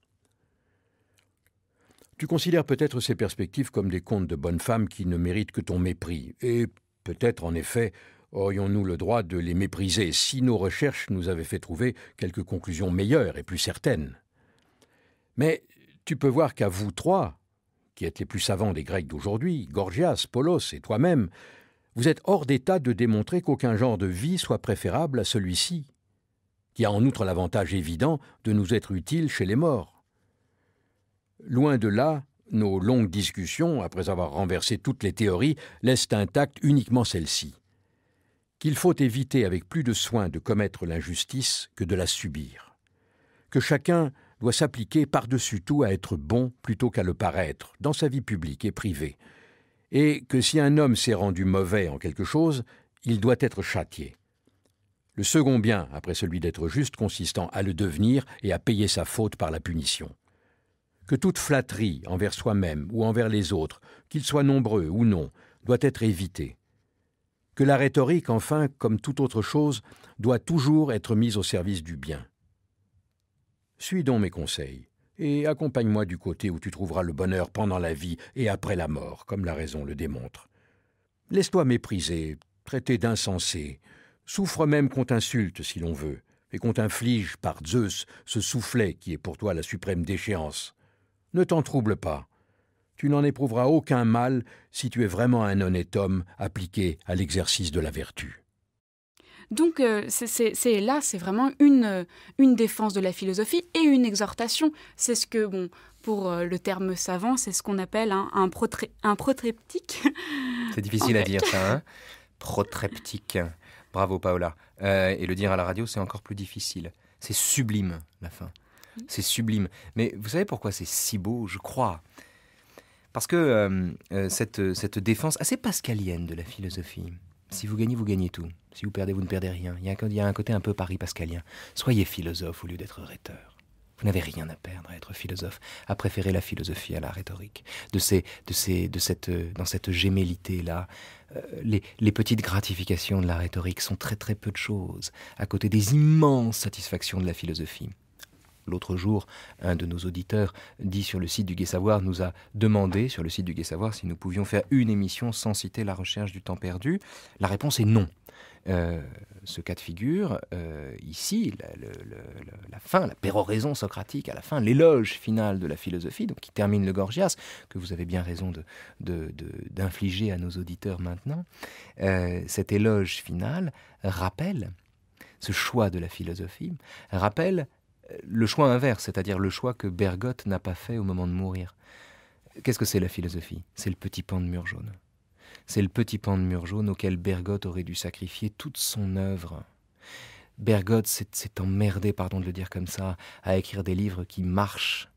B: Tu considères peut-être ces perspectives comme des contes de bonnes femmes qui ne méritent que ton mépris, et peut-être en effet aurions-nous le droit de les mépriser si nos recherches nous avaient fait trouver quelques conclusions meilleures et plus certaines. Mais tu peux voir qu'à vous trois, qui êtes les plus savants des Grecs d'aujourd'hui, Gorgias, Polos et toi-même, vous êtes hors d'état de démontrer qu'aucun genre de vie soit préférable à celui-ci, qui a en outre l'avantage évident de nous être utile chez les morts. Loin de là, nos longues discussions, après avoir renversé toutes les théories, laissent intacte uniquement celle-ci. Qu'il faut éviter avec plus de soin de commettre l'injustice que de la subir. Que chacun doit s'appliquer par-dessus tout à être bon plutôt qu'à le paraître, dans sa vie publique et privée. Et que si un homme s'est rendu mauvais en quelque chose, il doit être châtié. Le second bien, après celui d'être juste, consistant à le devenir et à payer sa faute par la punition que toute flatterie envers soi-même ou envers les autres, qu'ils soient nombreux ou non, doit être évitée. Que la rhétorique, enfin, comme toute autre chose, doit toujours être mise au service du bien. Suis donc mes conseils, et accompagne-moi du côté où tu trouveras le bonheur pendant la vie et après la mort, comme la raison le démontre. Laisse-toi mépriser, traiter d'insensé, souffre même qu'on t'insulte si l'on veut, et qu'on t'inflige par Zeus ce soufflet qui est pour toi la suprême déchéance. Ne t'en trouble pas. Tu n'en éprouveras aucun mal si tu es vraiment un honnête homme appliqué à l'exercice de la vertu.
D: Donc euh, c'est là, c'est vraiment euh, une, défense de la philosophie et une exhortation. C'est ce que, bon, pour euh, le terme savant, c'est ce qu'on appelle un, un,
A: C'est difficile à dire ça, hein Protreptique. Bravo Paola. et le dire à la radio, c'est encore plus difficile. C'est sublime, la fin. C'est sublime. Mais vous savez pourquoi c'est si beau, je crois Parce que euh, euh, euh, cette, défense assez pascalienne de la philosophie, si vous gagnez, vous gagnez tout. Si vous perdez, vous ne perdez rien. Il y a un, il y a un côté un peu paris pascalien. Soyez philosophe au lieu d'être rhéteur. Vous n'avez rien à perdre à être philosophe, à préférer la philosophie à la rhétorique. De ces, de ces, de cette, dans cette gémellité-là, les, les, petites gratifications de la rhétorique sont très très peu de choses, à côté des immenses satisfactions de la philosophie l'autre jour, un de nos auditeurs dit sur le site du Gai Savoir, nous a demandé sur le site du Gai Savoir si nous pouvions faire une émission sans citer la recherche du temps perdu. La réponse est non. Euh, ce cas de figure, euh, ici, la, fin, la péroraison socratique, à la fin, l'éloge final de la philosophie, donc qui termine le Gorgias, que vous avez bien raison d'infliger de, à nos auditeurs maintenant, euh, cet éloge final rappelle, ce choix de la philosophie, rappelle le choix inverse, c'est-à-dire le choix que Bergotte n'a pas fait au moment de mourir. Qu'est-ce que c'est la philosophie C'est le petit pan de mur jaune. C'est le petit pan de mur jaune auquel Bergotte aurait dû sacrifier toute son œuvre. Bergotte s'est emmerdé, pardon de le dire comme ça, à écrire des livres qui marchent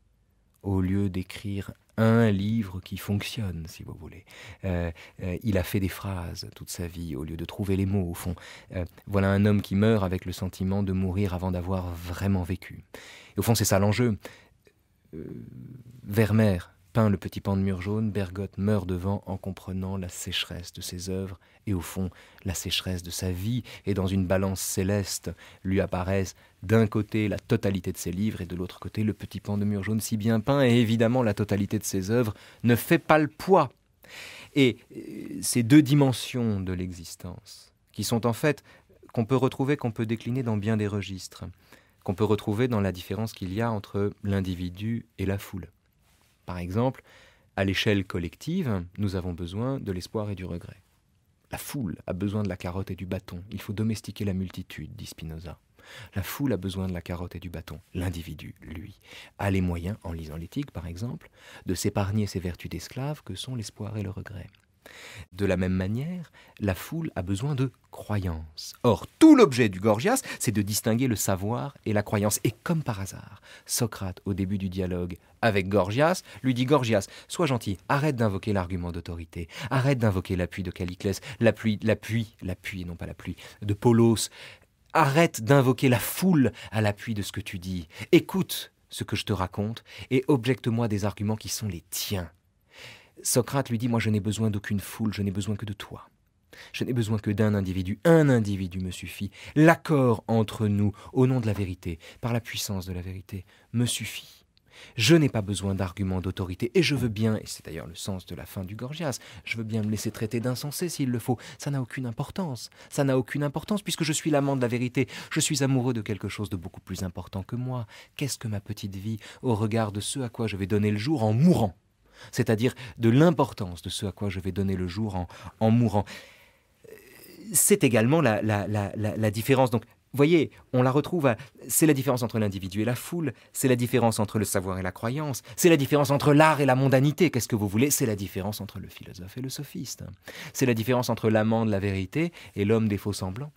A: au lieu d'écrire un livre qui fonctionne, si vous voulez. Euh, euh, il a fait des phrases toute sa vie, au lieu de trouver les mots, au fond. Euh, voilà un homme qui meurt avec le sentiment de mourir avant d'avoir vraiment vécu. au fond, c'est ça l'enjeu. Vermeer, peint le petit pan de mur jaune, Bergotte meurt devant en comprenant la sécheresse de ses œuvres et au fond la sécheresse de sa vie, et dans une balance céleste lui apparaissent d'un côté la totalité de ses livres et de l'autre côté le petit pan de mur jaune si bien peint, et évidemment la totalité de ses œuvres ne fait pas le poids. Et euh, ces deux dimensions de l'existence, qui sont en fait qu'on peut retrouver, qu'on peut décliner dans bien des registres, qu'on peut retrouver dans la différence qu'il y a entre l'individu et la foule. Par exemple, à l'échelle collective, nous avons besoin de l'espoir et du regret. La foule a besoin de la carotte et du bâton. Il faut domestiquer la multitude, dit Spinoza. La foule a besoin de la carotte et du bâton. L'individu, lui, a les moyens, en lisant l'éthique par exemple, de s'épargner ses vertus d'esclave que sont l'espoir et le regret. De la même manière, la foule a besoin de croyance. Or, tout l'objet du Gorgias, c'est de distinguer le savoir et la croyance. Et comme par hasard, Socrate, au début du dialogue avec Gorgias, lui dit Gorgias, sois gentil, arrête d'invoquer l'argument d'autorité, arrête d'invoquer l'appui de Caliclès, l'appui, l'appui, l'appui, non pas la pluie, de Polos, arrête d'invoquer la foule à l'appui de ce que tu dis, écoute ce que je te raconte et objecte-moi des arguments qui sont les tiens. Socrate lui dit, moi je n'ai besoin d'aucune foule, je n'ai besoin que de toi. Je n'ai besoin que d'un individu, un individu me suffit. L'accord entre nous, au nom de la vérité, par la puissance de la vérité, me suffit. Je n'ai pas besoin d'arguments d'autorité, et je veux bien, et c'est d'ailleurs le sens de la fin du Gorgias, je veux bien me laisser traiter d'insensé s'il le faut, ça n'a aucune importance, ça n'a aucune importance, puisque je suis l'amant de la vérité, je suis amoureux de quelque chose de beaucoup plus important que moi. Qu'est-ce que ma petite vie au regard de ce à quoi je vais donner le jour en mourant c'est-à-dire de l'importance de ce à quoi je vais donner le jour en, mourant. C'est également la, différence. Donc, voyez, on la retrouve. C'est la différence entre l'individu et la foule. C'est la différence entre le savoir et la croyance. C'est la différence entre l'art et la mondanité. Qu'est-ce que vous voulez C'est la différence entre le philosophe et le sophiste. C'est la différence entre l'amant de la vérité et l'homme des faux semblants,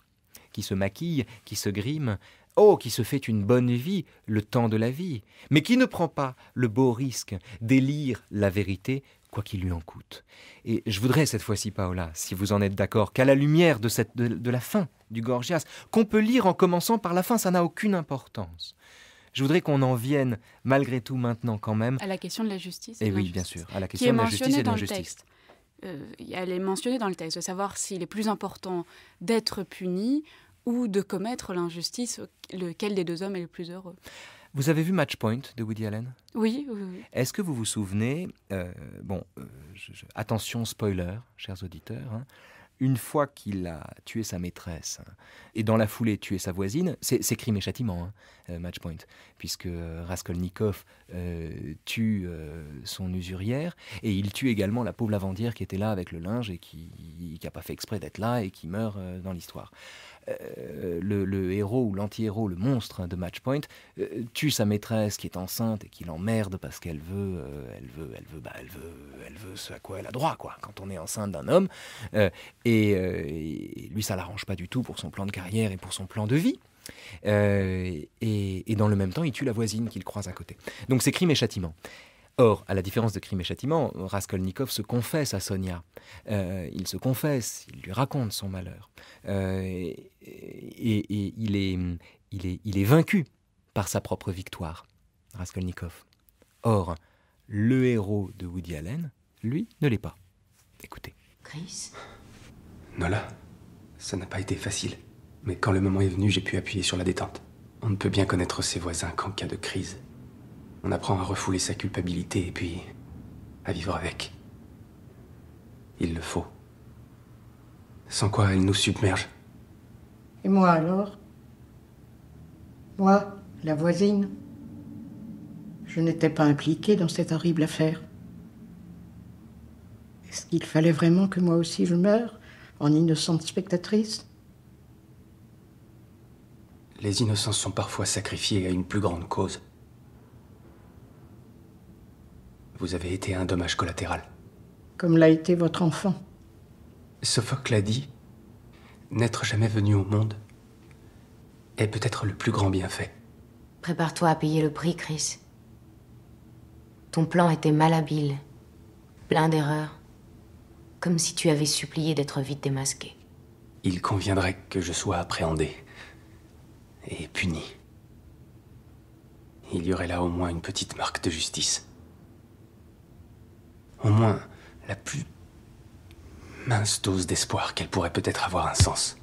A: qui se maquille, qui se grime, Oh, qui se fait une bonne vie, le temps de la vie, mais qui ne prend pas le beau risque d'élire la vérité, quoi qu'il lui en coûte. Et je voudrais cette fois-ci, Paola, si vous en êtes d'accord, qu'à la lumière de, cette, de, la fin du Gorgias, qu'on peut lire en commençant par la fin, ça n'a aucune importance. Je voudrais qu'on en vienne, malgré tout, maintenant quand même. À
D: la question de la justice. Et, eh oui,
A: bien sûr, à la question de la justice et de l'injustice.
D: Euh, elle est mentionnée dans le texte, de savoir s'il est plus important d'être puni ou de commettre l'injustice, lequel des deux hommes est le plus heureux.
A: Vous avez vu matchpoint de Woody Allen Oui. oui, Est-ce que vous vous souvenez, euh, bon, euh, attention spoiler, chers auditeurs, hein, une fois qu'il a tué sa maîtresse hein, et dans la foulée tué sa voisine, c'est crime et châtiment, hein, euh, matchpoint puisque Raskolnikov tue son usurière et il tue également la pauvre lavandière qui était là avec le linge et qui n'a pas fait exprès d'être là et qui meurt dans l'histoire. Euh, le, héros ou l'anti-héros, le monstre hein, de Matchpoint, euh, tue sa maîtresse qui est enceinte et qui l'emmerde parce qu'elle veut, euh, elle veut, elle veut, bah, elle veut, elle veut ce à quoi elle a droit, quoi, quand on est enceinte d'un homme. Et, lui, ça l'arrange pas du tout pour son plan de carrière et pour son plan de vie. Et, dans le même temps, il tue la voisine qu'il croise à côté. Donc c'est crime et châtiment. Or, à la différence de Crime et Châtiment, Raskolnikov se confesse à Sonia. il se confesse, il lui raconte son malheur et, il, est, il, est, il est vaincu par sa propre victoire, Raskolnikov. Or, le héros de Woody Allen, lui, ne l'est pas.
E: Écoutez. Chris
C: Nola, ça n'a pas été facile. Mais quand le moment est venu, j'ai pu appuyer sur la détente. On ne peut bien connaître ses voisins qu'en cas de crise. On apprend à refouler sa culpabilité et puis à vivre avec. Il le faut. Sans quoi elle nous submerge. Et moi alors
E: Moi, la voisine Je n'étais pas impliquée dans cette horrible affaire. Est-ce qu'il fallait vraiment que moi aussi je meure en innocente spectatrice
C: Les innocents sont parfois sacrifiés à une plus grande cause. Vous avez été un dommage collatéral. Comme l'a été votre enfant. Sophocle l'a dit n'être jamais venu au monde est peut-être le plus grand bienfait.
E: Prépare-toi à payer le prix, Chris. Ton plan était malhabile, plein d'erreurs, comme si tu avais supplié d'être vite démasqué.
C: Il conviendrait que je sois appréhendé et puni. Il y aurait là au moins une petite marque de justice. Au moins la plus mince dose d'espoir qu'elle pourrait peut-être avoir un sens.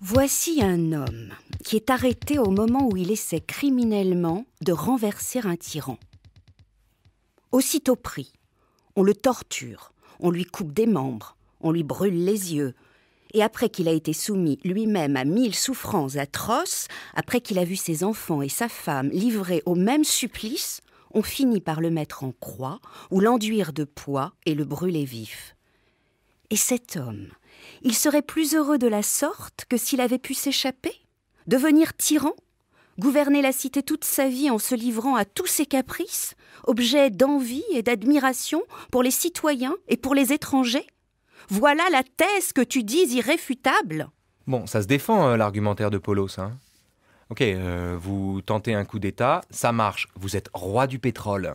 E: Voici un homme qui est arrêté au moment où il essaie criminellement de renverser un tyran. Aussitôt pris, on le torture, on lui coupe des membres, on lui brûle les yeux, et après qu'il a été soumis lui-même à mille souffrances atroces, après qu'il a vu ses enfants et sa femme livrés au même supplice, on finit par le mettre en croix ou l'enduire de poids et le brûler vif. Et cet homme, il serait plus heureux de la sorte que s'il avait pu s'échapper, devenir tyran, gouverner la cité toute sa vie en se livrant à tous ses caprices, objet d'envie et d'admiration pour les citoyens et pour les étrangers. Voilà la thèse que tu dis irréfutable.
A: Bon, ça se défend euh, l'argumentaire de Polos, hein. Ok, euh, vous tentez un coup d'État, ça marche, vous êtes roi du pétrole.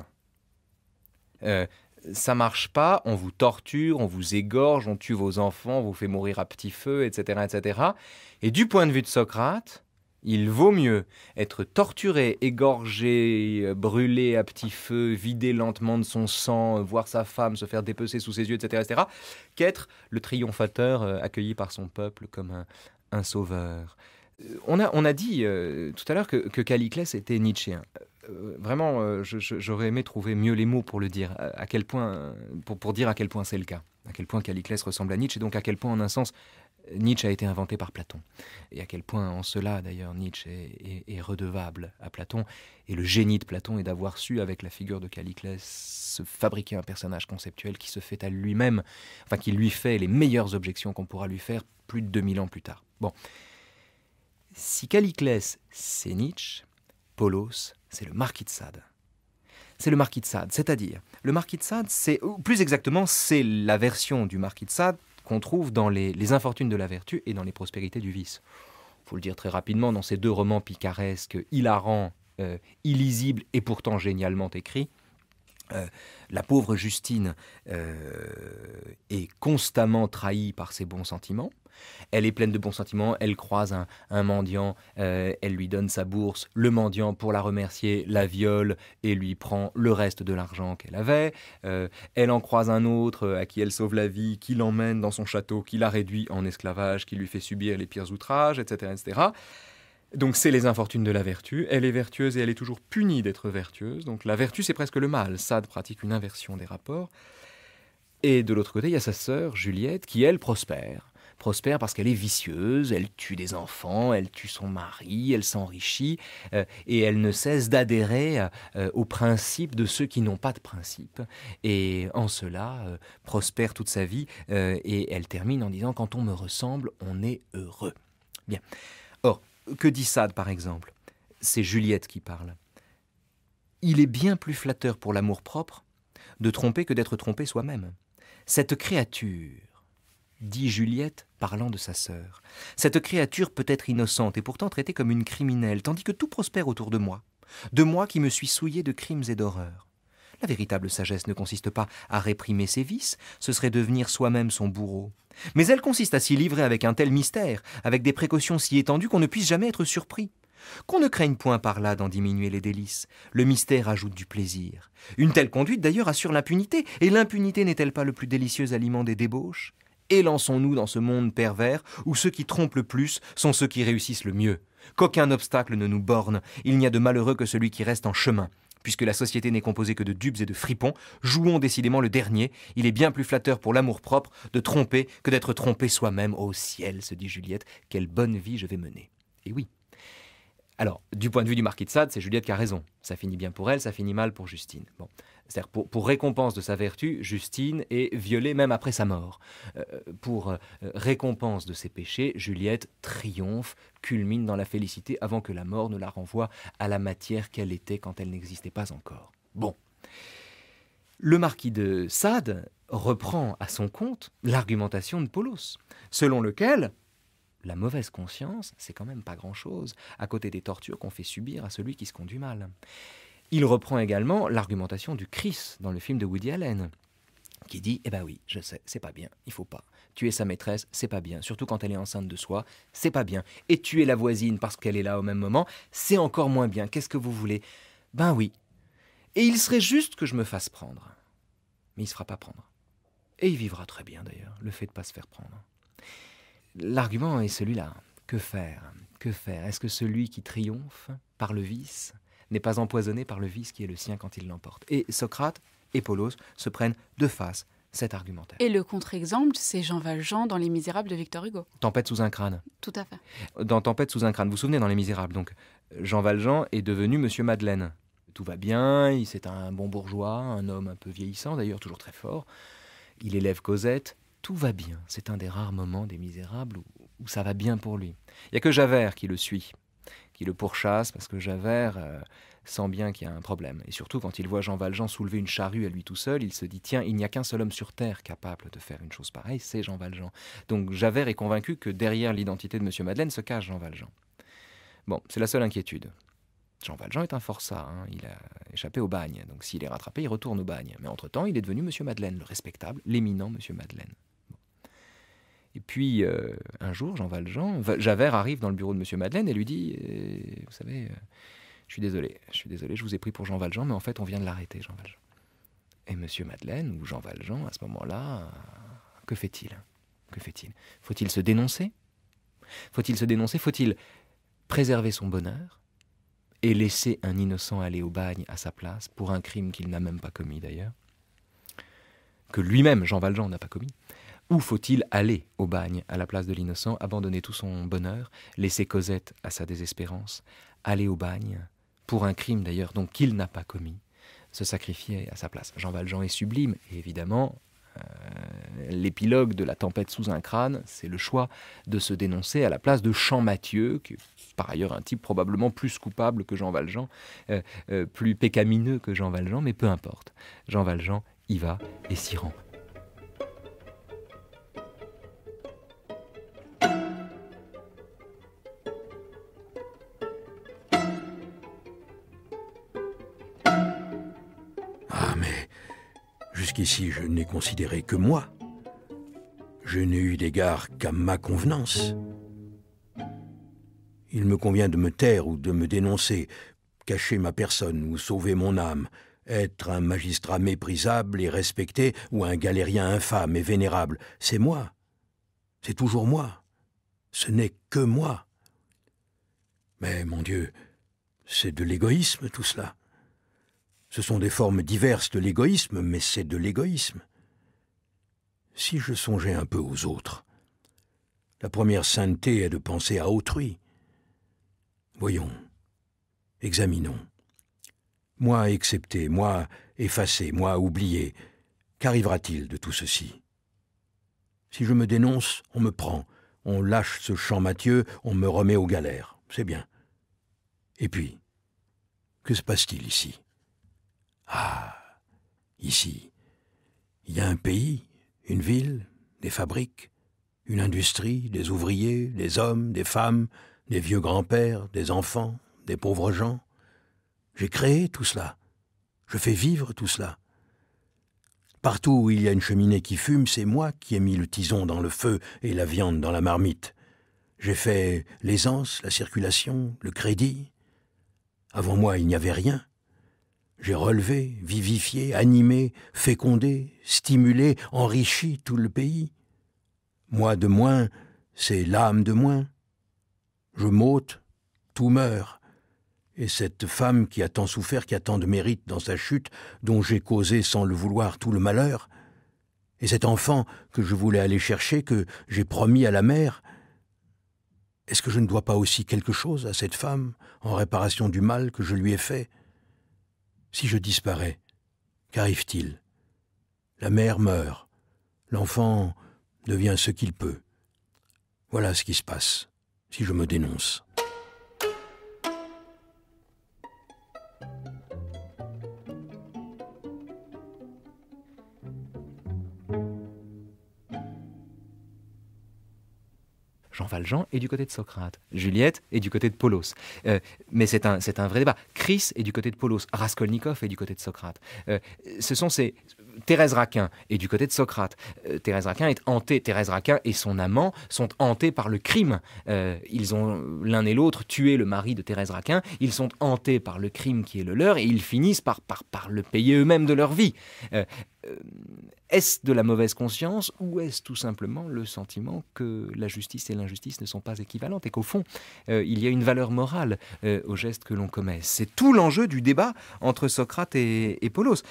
A: Euh, ça marche pas, on vous torture, on vous égorge, on tue vos enfants, on vous fait mourir à petit feu, etc., etc. Et du point de vue de Socrate, il vaut mieux être torturé, égorgé, euh, brûlé à petit feu, vidé lentement de son sang, euh, voir sa femme se faire dépecer sous ses yeux, etc., etc., qu'être le triomphateur accueilli par son peuple comme un sauveur. Euh, on a, on a dit euh, tout à l'heure que, que était Nietzschéen. Hein. Euh, vraiment, j'aurais aimé trouver mieux les mots pour le dire, à, quel point, pour, dire à quel point c'est le cas, à quel point Caliclès ressemble à Nietzsche, et donc à quel point, en un sens, Nietzsche a été inventé par Platon. Et à quel point, en cela, d'ailleurs, Nietzsche est, redevable à Platon. Et le génie de Platon est d'avoir su, avec la figure de Caliclès, se fabriquer un personnage conceptuel qui se fait à lui-même, enfin, qui lui fait les meilleures objections qu'on pourra lui faire plus de 2000 ans plus tard. Bon. Si Calliclès, c'est Nietzsche, Polos, c'est le marquis de Sade. C'est le marquis de Sade, c'est-à-dire, le marquis de Sade, c'est, plus exactement, c'est la version du marquis de Sade qu'on trouve dans les, Infortunes de la Vertu et dans Les Prospérités du Vice. faut le dire très rapidement, dans ces deux romans picaresques, hilarants, euh, illisibles et pourtant génialement écrits, euh, la pauvre Justine euh, est constamment trahie par ses bons sentiments, elle est pleine de bons sentiments, elle croise un, mendiant, euh, elle lui donne sa bourse, le mendiant, pour la remercier, la viole et lui prend le reste de l'argent qu'elle avait. Euh, elle en croise un autre euh, à qui elle sauve la vie, qui l'emmène dans son château, qui la réduit en esclavage, qui lui fait subir les pires outrages, etc. etc. Donc c'est les infortunes de la vertu. Elle est vertueuse et elle est toujours punie d'être vertueuse. Donc la vertu, c'est presque le mal. Sade pratique une inversion des rapports. Et de l'autre côté, il y a sa sœur, Juliette, qui, elle, prospère prospère parce qu'elle est vicieuse, elle tue des enfants, elle tue son mari, elle s'enrichit, euh, et elle ne cesse d'adhérer euh, aux principes de ceux qui n'ont pas de principes Et en cela, euh, prospère toute sa vie, et elle termine en disant, quand on me ressemble, on est heureux. Bien. Or, que dit Sade, par exemple C'est Juliette qui parle. Il est bien plus flatteur pour l'amour-propre de tromper que d'être trompé soi-même. Cette créature dit Juliette, parlant de sa sœur. Cette créature peut être innocente et pourtant traitée comme une criminelle, tandis que tout prospère autour de moi, de moi qui me suis souillé de crimes et d'horreurs. La véritable sagesse ne consiste pas à réprimer ses vices, ce serait devenir soi-même son bourreau. Mais elle consiste à s'y livrer avec un tel mystère, avec des précautions si étendues qu'on ne puisse jamais être surpris. Qu'on ne craigne point par là d'en diminuer les délices. Le mystère ajoute du plaisir. Une telle conduite d'ailleurs assure l'impunité, et l'impunité n'est-elle pas le plus délicieux aliment des débauches élançons nous dans ce monde pervers où ceux qui trompent le plus sont ceux qui réussissent le mieux. Qu'aucun obstacle ne nous borne, il n'y a de malheureux que celui qui reste en chemin. Puisque la société n'est composée que de dupes et de fripons, jouons décidément le dernier, il est bien plus flatteur pour l'amour-propre de tromper que d'être trompé soi-même. oh ciel, se dit Juliette, quelle bonne vie je vais mener. Et oui. Alors, du point de vue du marquis de Sade, c'est Juliette qui a raison. Ça finit bien pour elle, ça finit mal pour Justine. Bon. C'est-à-dire pour, récompense de sa vertu, Justine est violée même après sa mort. Euh, pour euh, récompense de ses péchés, Juliette triomphe, culmine dans la félicité avant que la mort ne la renvoie à la matière qu'elle était quand elle n'existait pas encore. Bon. Le marquis de Sade reprend à son compte l'argumentation de Polos, selon lequel la mauvaise conscience, c'est quand même pas grand-chose à côté des tortures qu'on fait subir à celui qui se conduit mal. Il reprend également l'argumentation du Chris dans le film de Woody Allen, qui dit Eh ben oui, je sais, c'est pas bien, il faut pas. Tuer sa maîtresse, c'est pas bien, surtout quand elle est enceinte de soi, c'est pas bien. Et tuer la voisine parce qu'elle est là au même moment, c'est encore moins bien. Qu'est-ce que vous voulez Ben oui. Et il serait juste que je me fasse prendre. Mais il se fera pas prendre. Et il vivra très bien d'ailleurs, le fait de pas se faire prendre. L'argument est celui-là. Que faire Que faire Est-ce que celui qui triomphe par le vice n'est pas empoisonné par le vice qui est le sien quand il l'emporte. Et Socrate et Polos se prennent de face cet argumentaire.
D: Et le contre-exemple, c'est Jean Valjean dans Les Misérables de Victor Hugo.
A: Tempête sous un crâne. Tout à fait. Dans Tempête sous un crâne, vous vous souvenez dans Les Misérables, donc Jean Valjean est devenu Monsieur Madeleine. Tout va bien, c'est un bon bourgeois, un homme un peu vieillissant d'ailleurs, toujours très fort. Il élève Cosette, tout va bien. C'est un des rares moments des Misérables où, où ça va bien pour lui. Il n'y a que Javert qui le suit qui le pourchasse parce que Javert euh, sent bien qu'il y a un problème. Et surtout, quand il voit Jean Valjean soulever une charrue à lui tout seul, il se dit tiens, il n'y a qu'un seul homme sur Terre capable de faire une chose pareille, c'est Jean Valjean. Donc Javert est convaincu que derrière l'identité de M. Madeleine se cache Jean Valjean. Bon, c'est la seule inquiétude. Jean Valjean est un forçat, hein. il a échappé au bagne, donc s'il est rattrapé, il retourne au bagne. Mais entre-temps, il est devenu M. Madeleine, le respectable, l'éminent M. Madeleine. Et puis, euh, un jour, Jean Valjean, Javert arrive dans le bureau de M. Madeleine et lui dit euh, Vous savez, euh, je suis désolé, je suis désolé, je vous ai pris pour Jean Valjean, mais en fait, on vient de l'arrêter, Jean Valjean. Et M. Madeleine, ou Jean Valjean, à ce moment-là, que fait-il Que fait-il Faut-il se dénoncer Faut-il se dénoncer Faut-il préserver son bonheur et laisser un innocent aller au bagne à sa place pour un crime qu'il n'a même pas commis d'ailleurs Que lui-même, Jean Valjean, n'a pas commis où faut-il aller au bagne à la place de l'innocent, abandonner tout son bonheur, laisser Cosette à sa désespérance, aller au bagne, pour un crime d'ailleurs, donc qu'il n'a pas commis, se sacrifier à sa place Jean Valjean est sublime, évidemment, euh, l'épilogue de La tempête sous un crâne, c'est le choix de se dénoncer à la place de Champmathieu, qui est par ailleurs un type probablement plus coupable que Jean Valjean, euh, euh, plus pécamineux que Jean Valjean, mais peu importe. Jean Valjean y va et s'y rend.
B: si je n'ai considéré que moi. Je n'ai eu d'égard qu'à ma convenance. Il me convient de me taire ou de me dénoncer, cacher ma personne ou sauver mon âme, être un magistrat méprisable et respecté ou un galérien infâme et vénérable, c'est moi. C'est toujours moi. Ce n'est que moi. Mais mon Dieu, c'est de l'égoïsme tout cela. Ce sont des formes diverses de l'égoïsme, mais c'est de l'égoïsme. Si je songeais un peu aux autres, la première sainteté est de penser à autrui. Voyons, examinons. Moi excepté, moi effacé, moi oublié, qu'arrivera-t-il de tout ceci Si je me dénonce, on me prend, on lâche ce champ Mathieu, on me remet aux galères, c'est bien. Et puis, que se passe-t-il ici ah, ici, il y a un pays, une ville, des fabriques, une industrie, des ouvriers, des hommes, des femmes, des vieux grands-pères, des enfants, des pauvres gens. J'ai créé tout cela. Je fais vivre tout cela. Partout où il y a une cheminée qui fume, c'est moi qui ai mis le tison dans le feu et la viande dans la marmite. J'ai fait l'aisance, la circulation, le crédit. Avant moi, il n'y avait rien. J'ai relevé, vivifié, animé, fécondé, stimulé, enrichi tout le pays. Moi de moins, c'est l'âme de moins. Je m'ôte, tout meurt. Et cette femme qui a tant souffert, qui a tant de mérite dans sa chute, dont j'ai causé sans le vouloir tout le malheur, et cet enfant que je voulais aller chercher, que j'ai promis à la mère, est-ce que je ne dois pas aussi quelque chose à cette femme en réparation du mal que je lui ai fait si je disparais, qu'arrive-t-il La mère meurt, l'enfant devient ce qu'il peut. Voilà ce qui se passe si je me dénonce.
A: Jean Valjean est du côté de Socrate, Juliette est du côté de Polos. Euh, mais c'est un, c'est un vrai débat. Chris est du côté de Polos, Raskolnikov est du côté de Socrate. Euh, ce sont ces... Thérèse Raquin est du côté de Socrate. Euh, Thérèse Raquin est hantée. Thérèse Raquin et son amant sont hantés par le crime. ils ont l'un et l'autre tué le mari de Thérèse Raquin. Ils sont hantés par le crime qui est le leur et ils finissent par, par, par le payer eux-mêmes de leur vie. Euh, est-ce de la mauvaise conscience ou est-ce tout simplement le sentiment que la justice et l'injustice ne sont pas équivalentes et qu'au fond, euh, il y a une valeur morale euh, au geste que l'on commet C'est tout l'enjeu du débat entre Socrate et, Polos.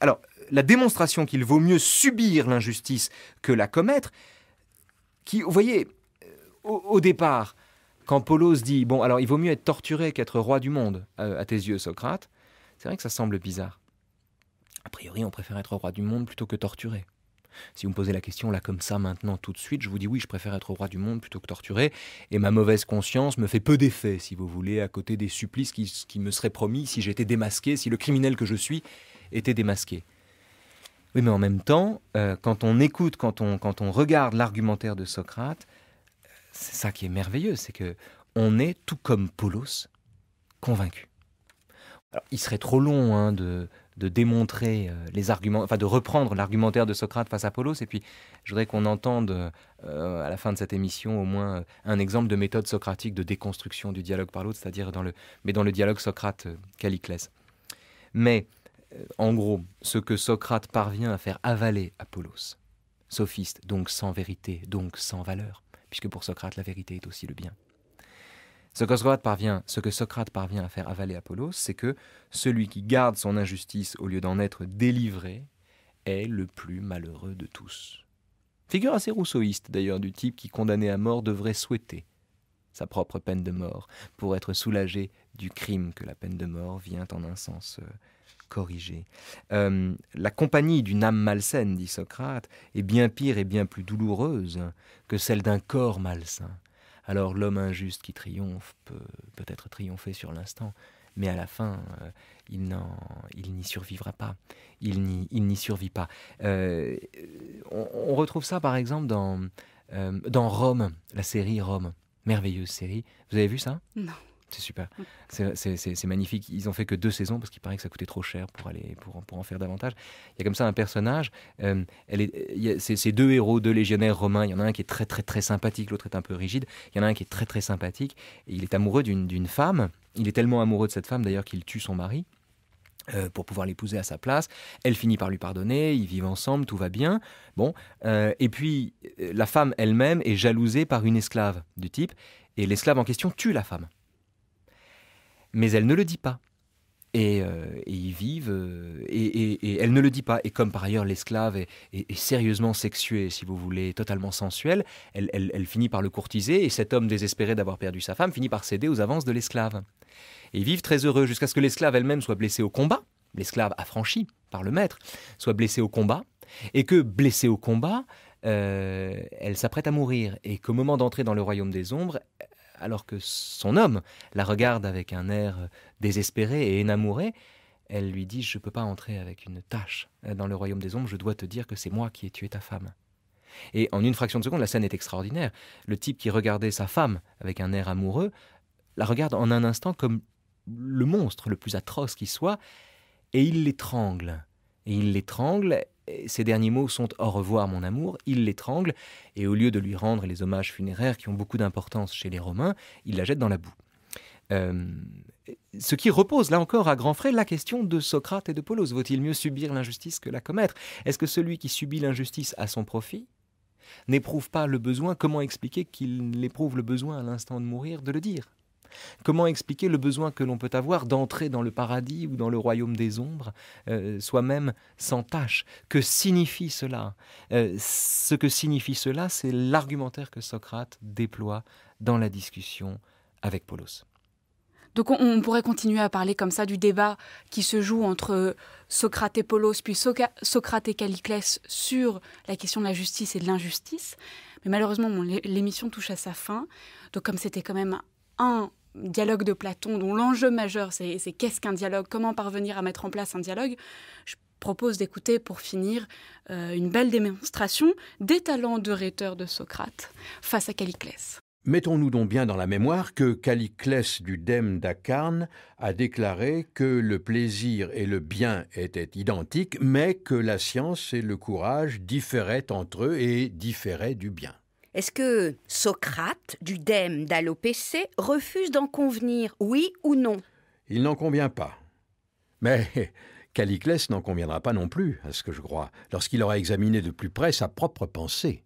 A: alors, la démonstration qu'il vaut mieux subir l'injustice que la commettre, qui, vous voyez, au, au départ, quand Polos dit, bon, alors il vaut mieux être torturé qu'être roi du monde, à tes yeux, Socrate, c'est vrai que ça semble bizarre. A priori, on préfère être roi du monde plutôt que torturé. Si vous me posez la question là comme ça maintenant tout de suite, je vous dis oui, je préfère être roi du monde plutôt que torturé, et ma mauvaise conscience me fait peu d'effet, si vous voulez, à côté des supplices qui, me seraient promis si j'étais démasqué, si le criminel que je suis était démasqué. Oui, mais en même temps, euh, quand on écoute, quand on, quand on regarde l'argumentaire de Socrate, c'est ça qui est merveilleux, c'est que on est tout comme Polos, convaincu. il serait trop long hein, de, de démontrer euh, les arguments, enfin de reprendre l'argumentaire de Socrate face à Apollos. Et puis, je voudrais qu'on entende euh, à la fin de cette émission au moins euh, un exemple de méthode socratique de déconstruction du dialogue par l'autre, c'est-à-dire dans le, mais dans le dialogue Socrate-Caliclès. Mais, en gros, ce que Socrate parvient à faire avaler Apollos, sophiste, donc sans vérité, donc sans valeur, puisque pour Socrate, la vérité est aussi le bien. Ce que Socrate parvient, à faire avaler Apollos, c'est que celui qui garde son injustice au lieu d'en être délivré est le plus malheureux de tous. Figure assez rousseauiste d'ailleurs du type qui condamné à mort devrait souhaiter sa propre peine de mort pour être soulagé du crime que la peine de mort vient en un sens euh, corriger. Euh, la compagnie d'une âme malsaine, dit Socrate, est bien pire et bien plus douloureuse que celle d'un corps malsain. Alors l'homme injuste qui triomphe peut peut-être triompher sur l'instant, mais à la fin, euh, il n'y survivra pas. Il n'y survit pas. Euh, on, retrouve ça par exemple dans, euh, dans Rome, la série Rome, merveilleuse série. Vous avez vu ça Non. C'est super. Mm. C'est magnifique. Ils ont fait que deux saisons parce qu'il paraît que ça coûtait trop cher pour, aller, pour, pour en faire davantage. Il y a comme ça un personnage. Euh, elle ces deux héros, deux légionnaires romains, il y en a un qui est très très sympathique, l'autre est un peu rigide. Il y en a un qui est très très sympathique. Et il est amoureux d'une femme. Il est tellement amoureux de cette femme d'ailleurs qu'il tue son mari. Euh, pour pouvoir l'épouser à sa place. Elle finit par lui pardonner, ils vivent ensemble, tout va bien. Bon, euh, et puis la femme elle-même est jalousée par une esclave du type, et l'esclave en question tue la femme mais elle ne le dit pas. Et, euh, ils vivent, euh, et, elle ne le dit pas. Et comme par ailleurs l'esclave est, sérieusement sexuée, si vous voulez, totalement sensuel, elle, finit par le courtiser, et cet homme désespéré d'avoir perdu sa femme finit par céder aux avances de l'esclave. Et ils vivent très heureux jusqu'à ce que l'esclave elle-même soit blessée au combat, l'esclave affranchi par le maître, soit blessée au combat, et que blessée au combat, euh, elle s'apprête à mourir, et qu'au moment d'entrer dans le royaume des ombres, alors que son homme la regarde avec un air euh, désespéré et enamouré, elle lui dit Je ne peux pas entrer avec une tâche euh, dans le royaume des ombres, je dois te dire que c'est moi qui ai tué ta femme. Et en une fraction de seconde, la scène est extraordinaire. Le type qui regardait sa femme avec un air amoureux la regarde en un instant comme le monstre le plus atroce qui soit, et il l'étrangle et il l'étrangle. Ses derniers mots sont Au revoir mon amour, il l'étrangle, et au lieu de lui rendre les hommages funéraires qui ont beaucoup d'importance chez les Romains, il la jette dans la boue. Euh, ce qui repose là encore à grands frais la question de Socrate et de Polos. Vaut-il mieux subir l'injustice que la commettre Est-ce que celui qui subit l'injustice à son profit n'éprouve pas le besoin Comment expliquer qu'il éprouve le besoin à l'instant de mourir de le dire Comment expliquer le besoin que l'on peut avoir d'entrer dans le paradis ou dans le royaume des ombres, euh, soi-même sans tâche Que signifie cela euh, Ce que signifie cela, c'est l'argumentaire que Socrate déploie dans la discussion avec Polos
D: Donc on, pourrait continuer à parler comme ça du débat qui se joue entre Socrate et Polos, puis Socrate et Caliclès sur la question de la justice et de l'injustice. Mais malheureusement, l'émission touche à sa fin. Donc comme c'était quand même un dialogue de Platon, dont l'enjeu majeur, c'est qu'est-ce qu'un dialogue, comment parvenir à mettre en place un dialogue, je propose d'écouter pour finir euh, une belle démonstration des talents de rhéteur de Socrate face à Calliclès.
B: Mettons-nous donc bien dans la mémoire que Calliclès du Dème d'Acarne a déclaré que le plaisir et le bien étaient identiques, mais que la science et le courage différaient entre eux et différaient du bien.
E: Est-ce que Socrate, du dème e d'Alopécé, refuse d'en convenir, oui ou non
B: Il n'en convient pas. Mais Caliclès n'en conviendra pas non plus, à ce que je crois, lorsqu'il aura examiné de plus près sa propre pensée.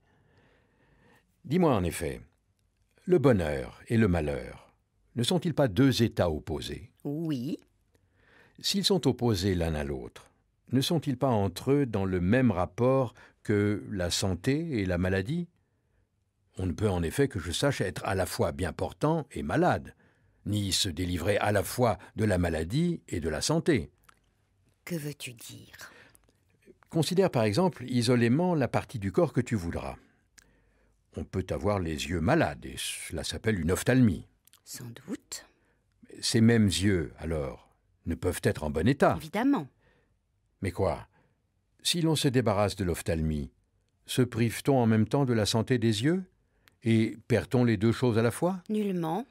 B: Dis-moi en effet, le bonheur et le malheur ne sont-ils pas deux états opposés Oui. S'ils sont opposés l'un à l'autre, ne sont-ils pas entre eux dans le même rapport que la santé et la maladie on ne peut en effet que je sache être à la fois bien portant et malade, ni se délivrer à la fois de la maladie et de la santé. Que veux-tu dire Considère par exemple isolément la partie du corps que tu voudras. On peut avoir les yeux malades, et cela s'appelle une ophtalmie. Sans doute. Ces mêmes yeux, alors, ne peuvent être en bon état. Évidemment. Mais quoi Si l'on se débarrasse de l'ophtalmie, se prive-t-on en même temps de la santé des yeux et perd-on les deux choses à la fois Nullement.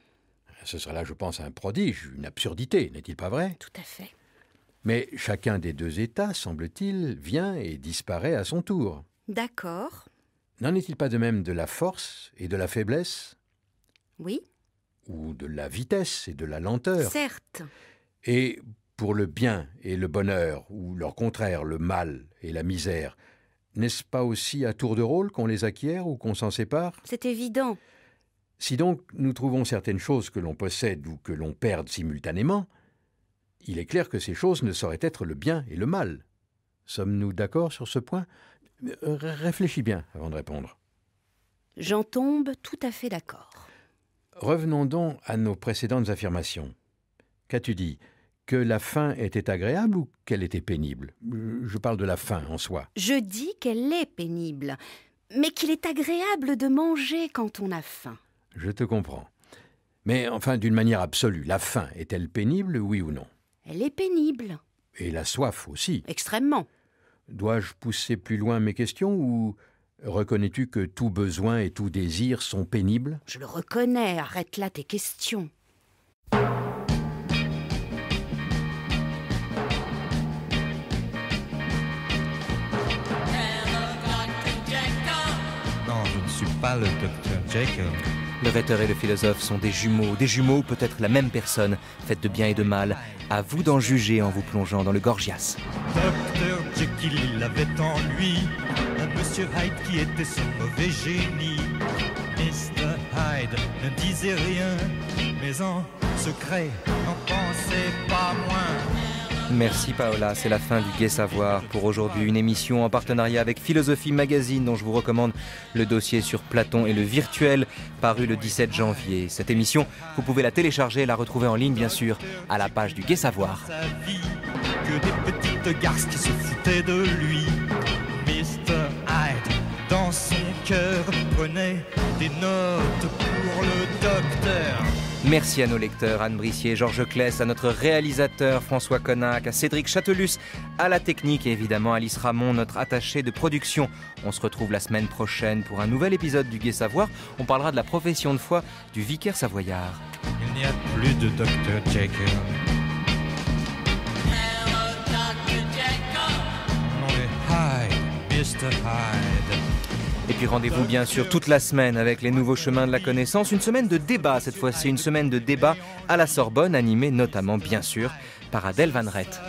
B: Ce serait là, je pense, un prodige, une absurdité, n'est-il pas vrai Tout à fait. Mais chacun des deux états, semble-t-il, vient et disparaît à son tour.
E: D'accord.
B: N'en est-il pas de même de la force et de la faiblesse Oui. Ou de la vitesse et de la lenteur Certes. Et pour le bien et le bonheur, ou leur contraire, le mal et la misère, n'est-ce pas aussi à tour de rôle qu'on les acquiert ou qu'on s'en sépare
E: C'est évident.
B: Si donc nous trouvons certaines choses que l'on possède ou que l'on perde simultanément, il est clair que ces choses ne sauraient être le bien et le mal. Sommes-nous d'accord sur ce point euh, Réfléchis bien avant de répondre. J'en tombe tout à fait d'accord. Revenons donc à nos précédentes affirmations. Qu'as-tu dit que la faim était agréable ou qu'elle était pénible euh, Je parle de la faim en soi.
E: Je dis qu'elle est pénible, mais qu'il est agréable de manger quand on a faim.
B: Je te comprends. Mais enfin, d'une manière absolue, la faim est-elle pénible, oui ou non Elle est pénible. Et la soif aussi Extrêmement. Dois-je pousser plus loin mes questions ou reconnais-tu que tout besoin et tout désir sont pénibles Je
E: le reconnais, arrête là tes questions.
A: pas le docteur Jekyll. rhéteur et le philosophe sont des jumeaux, des jumeaux peut-être la même personne, faite de bien et de mal. À vous d'en juger en vous plongeant dans le Gorgias. Docteur Jekyll, il avait en lui un monsieur Hyde qui était son mauvais génie. Mr. Hyde ne disait rien, mais en secret n'en pensait pas moins. Merci Paola, c'est la fin du Guet Savoir pour aujourd'hui. Une émission en partenariat avec Philosophie Magazine dont je vous recommande le dossier sur Platon et le virtuel paru le 17 janvier. Cette émission, vous pouvez la télécharger et la retrouver en ligne bien sûr à la page du gay Savoir. des petites qui de lui, dans des notes pour le docteur. Merci à nos lecteurs, Anne Brissier, Georges Clès, à notre réalisateur François Connac, à Cédric Châtelus, à la technique et évidemment à Alice Ramon, notre attachée de production. On se retrouve la semaine prochaine pour un nouvel épisode du Gai Savoir. On parlera de la profession de foi du vicaire savoyard. Il n'y a plus de Dr. Jacob.
B: Hello, Dr.
D: Jacob.
A: Hyde, Mr. Hyde. Et puis rendez-vous bien sûr toute la semaine avec les nouveaux chemins de la connaissance. Une semaine de débat cette fois-ci, une semaine de débat à la Sorbonne, animée notamment bien sûr par Adèle Van Rett.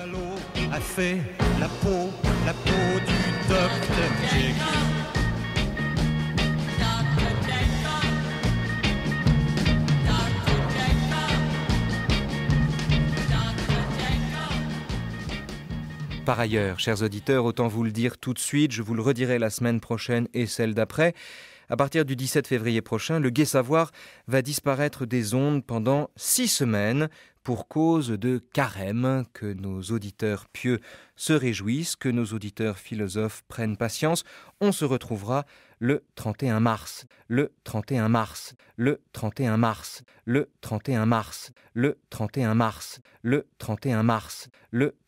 A: Par ailleurs, chers auditeurs, autant vous le dire tout de suite, je vous le redirai la semaine prochaine et celle d'après. À partir du 17 février prochain, le Gai Savoir va disparaître des ondes pendant six semaines pour cause de carême. Que nos auditeurs pieux se réjouissent, que nos auditeurs philosophes prennent patience. On se retrouvera le 31 mars, le 31 mars, le 31 mars, le 31 mars, le 31 mars, le 31 mars, le 31 mars.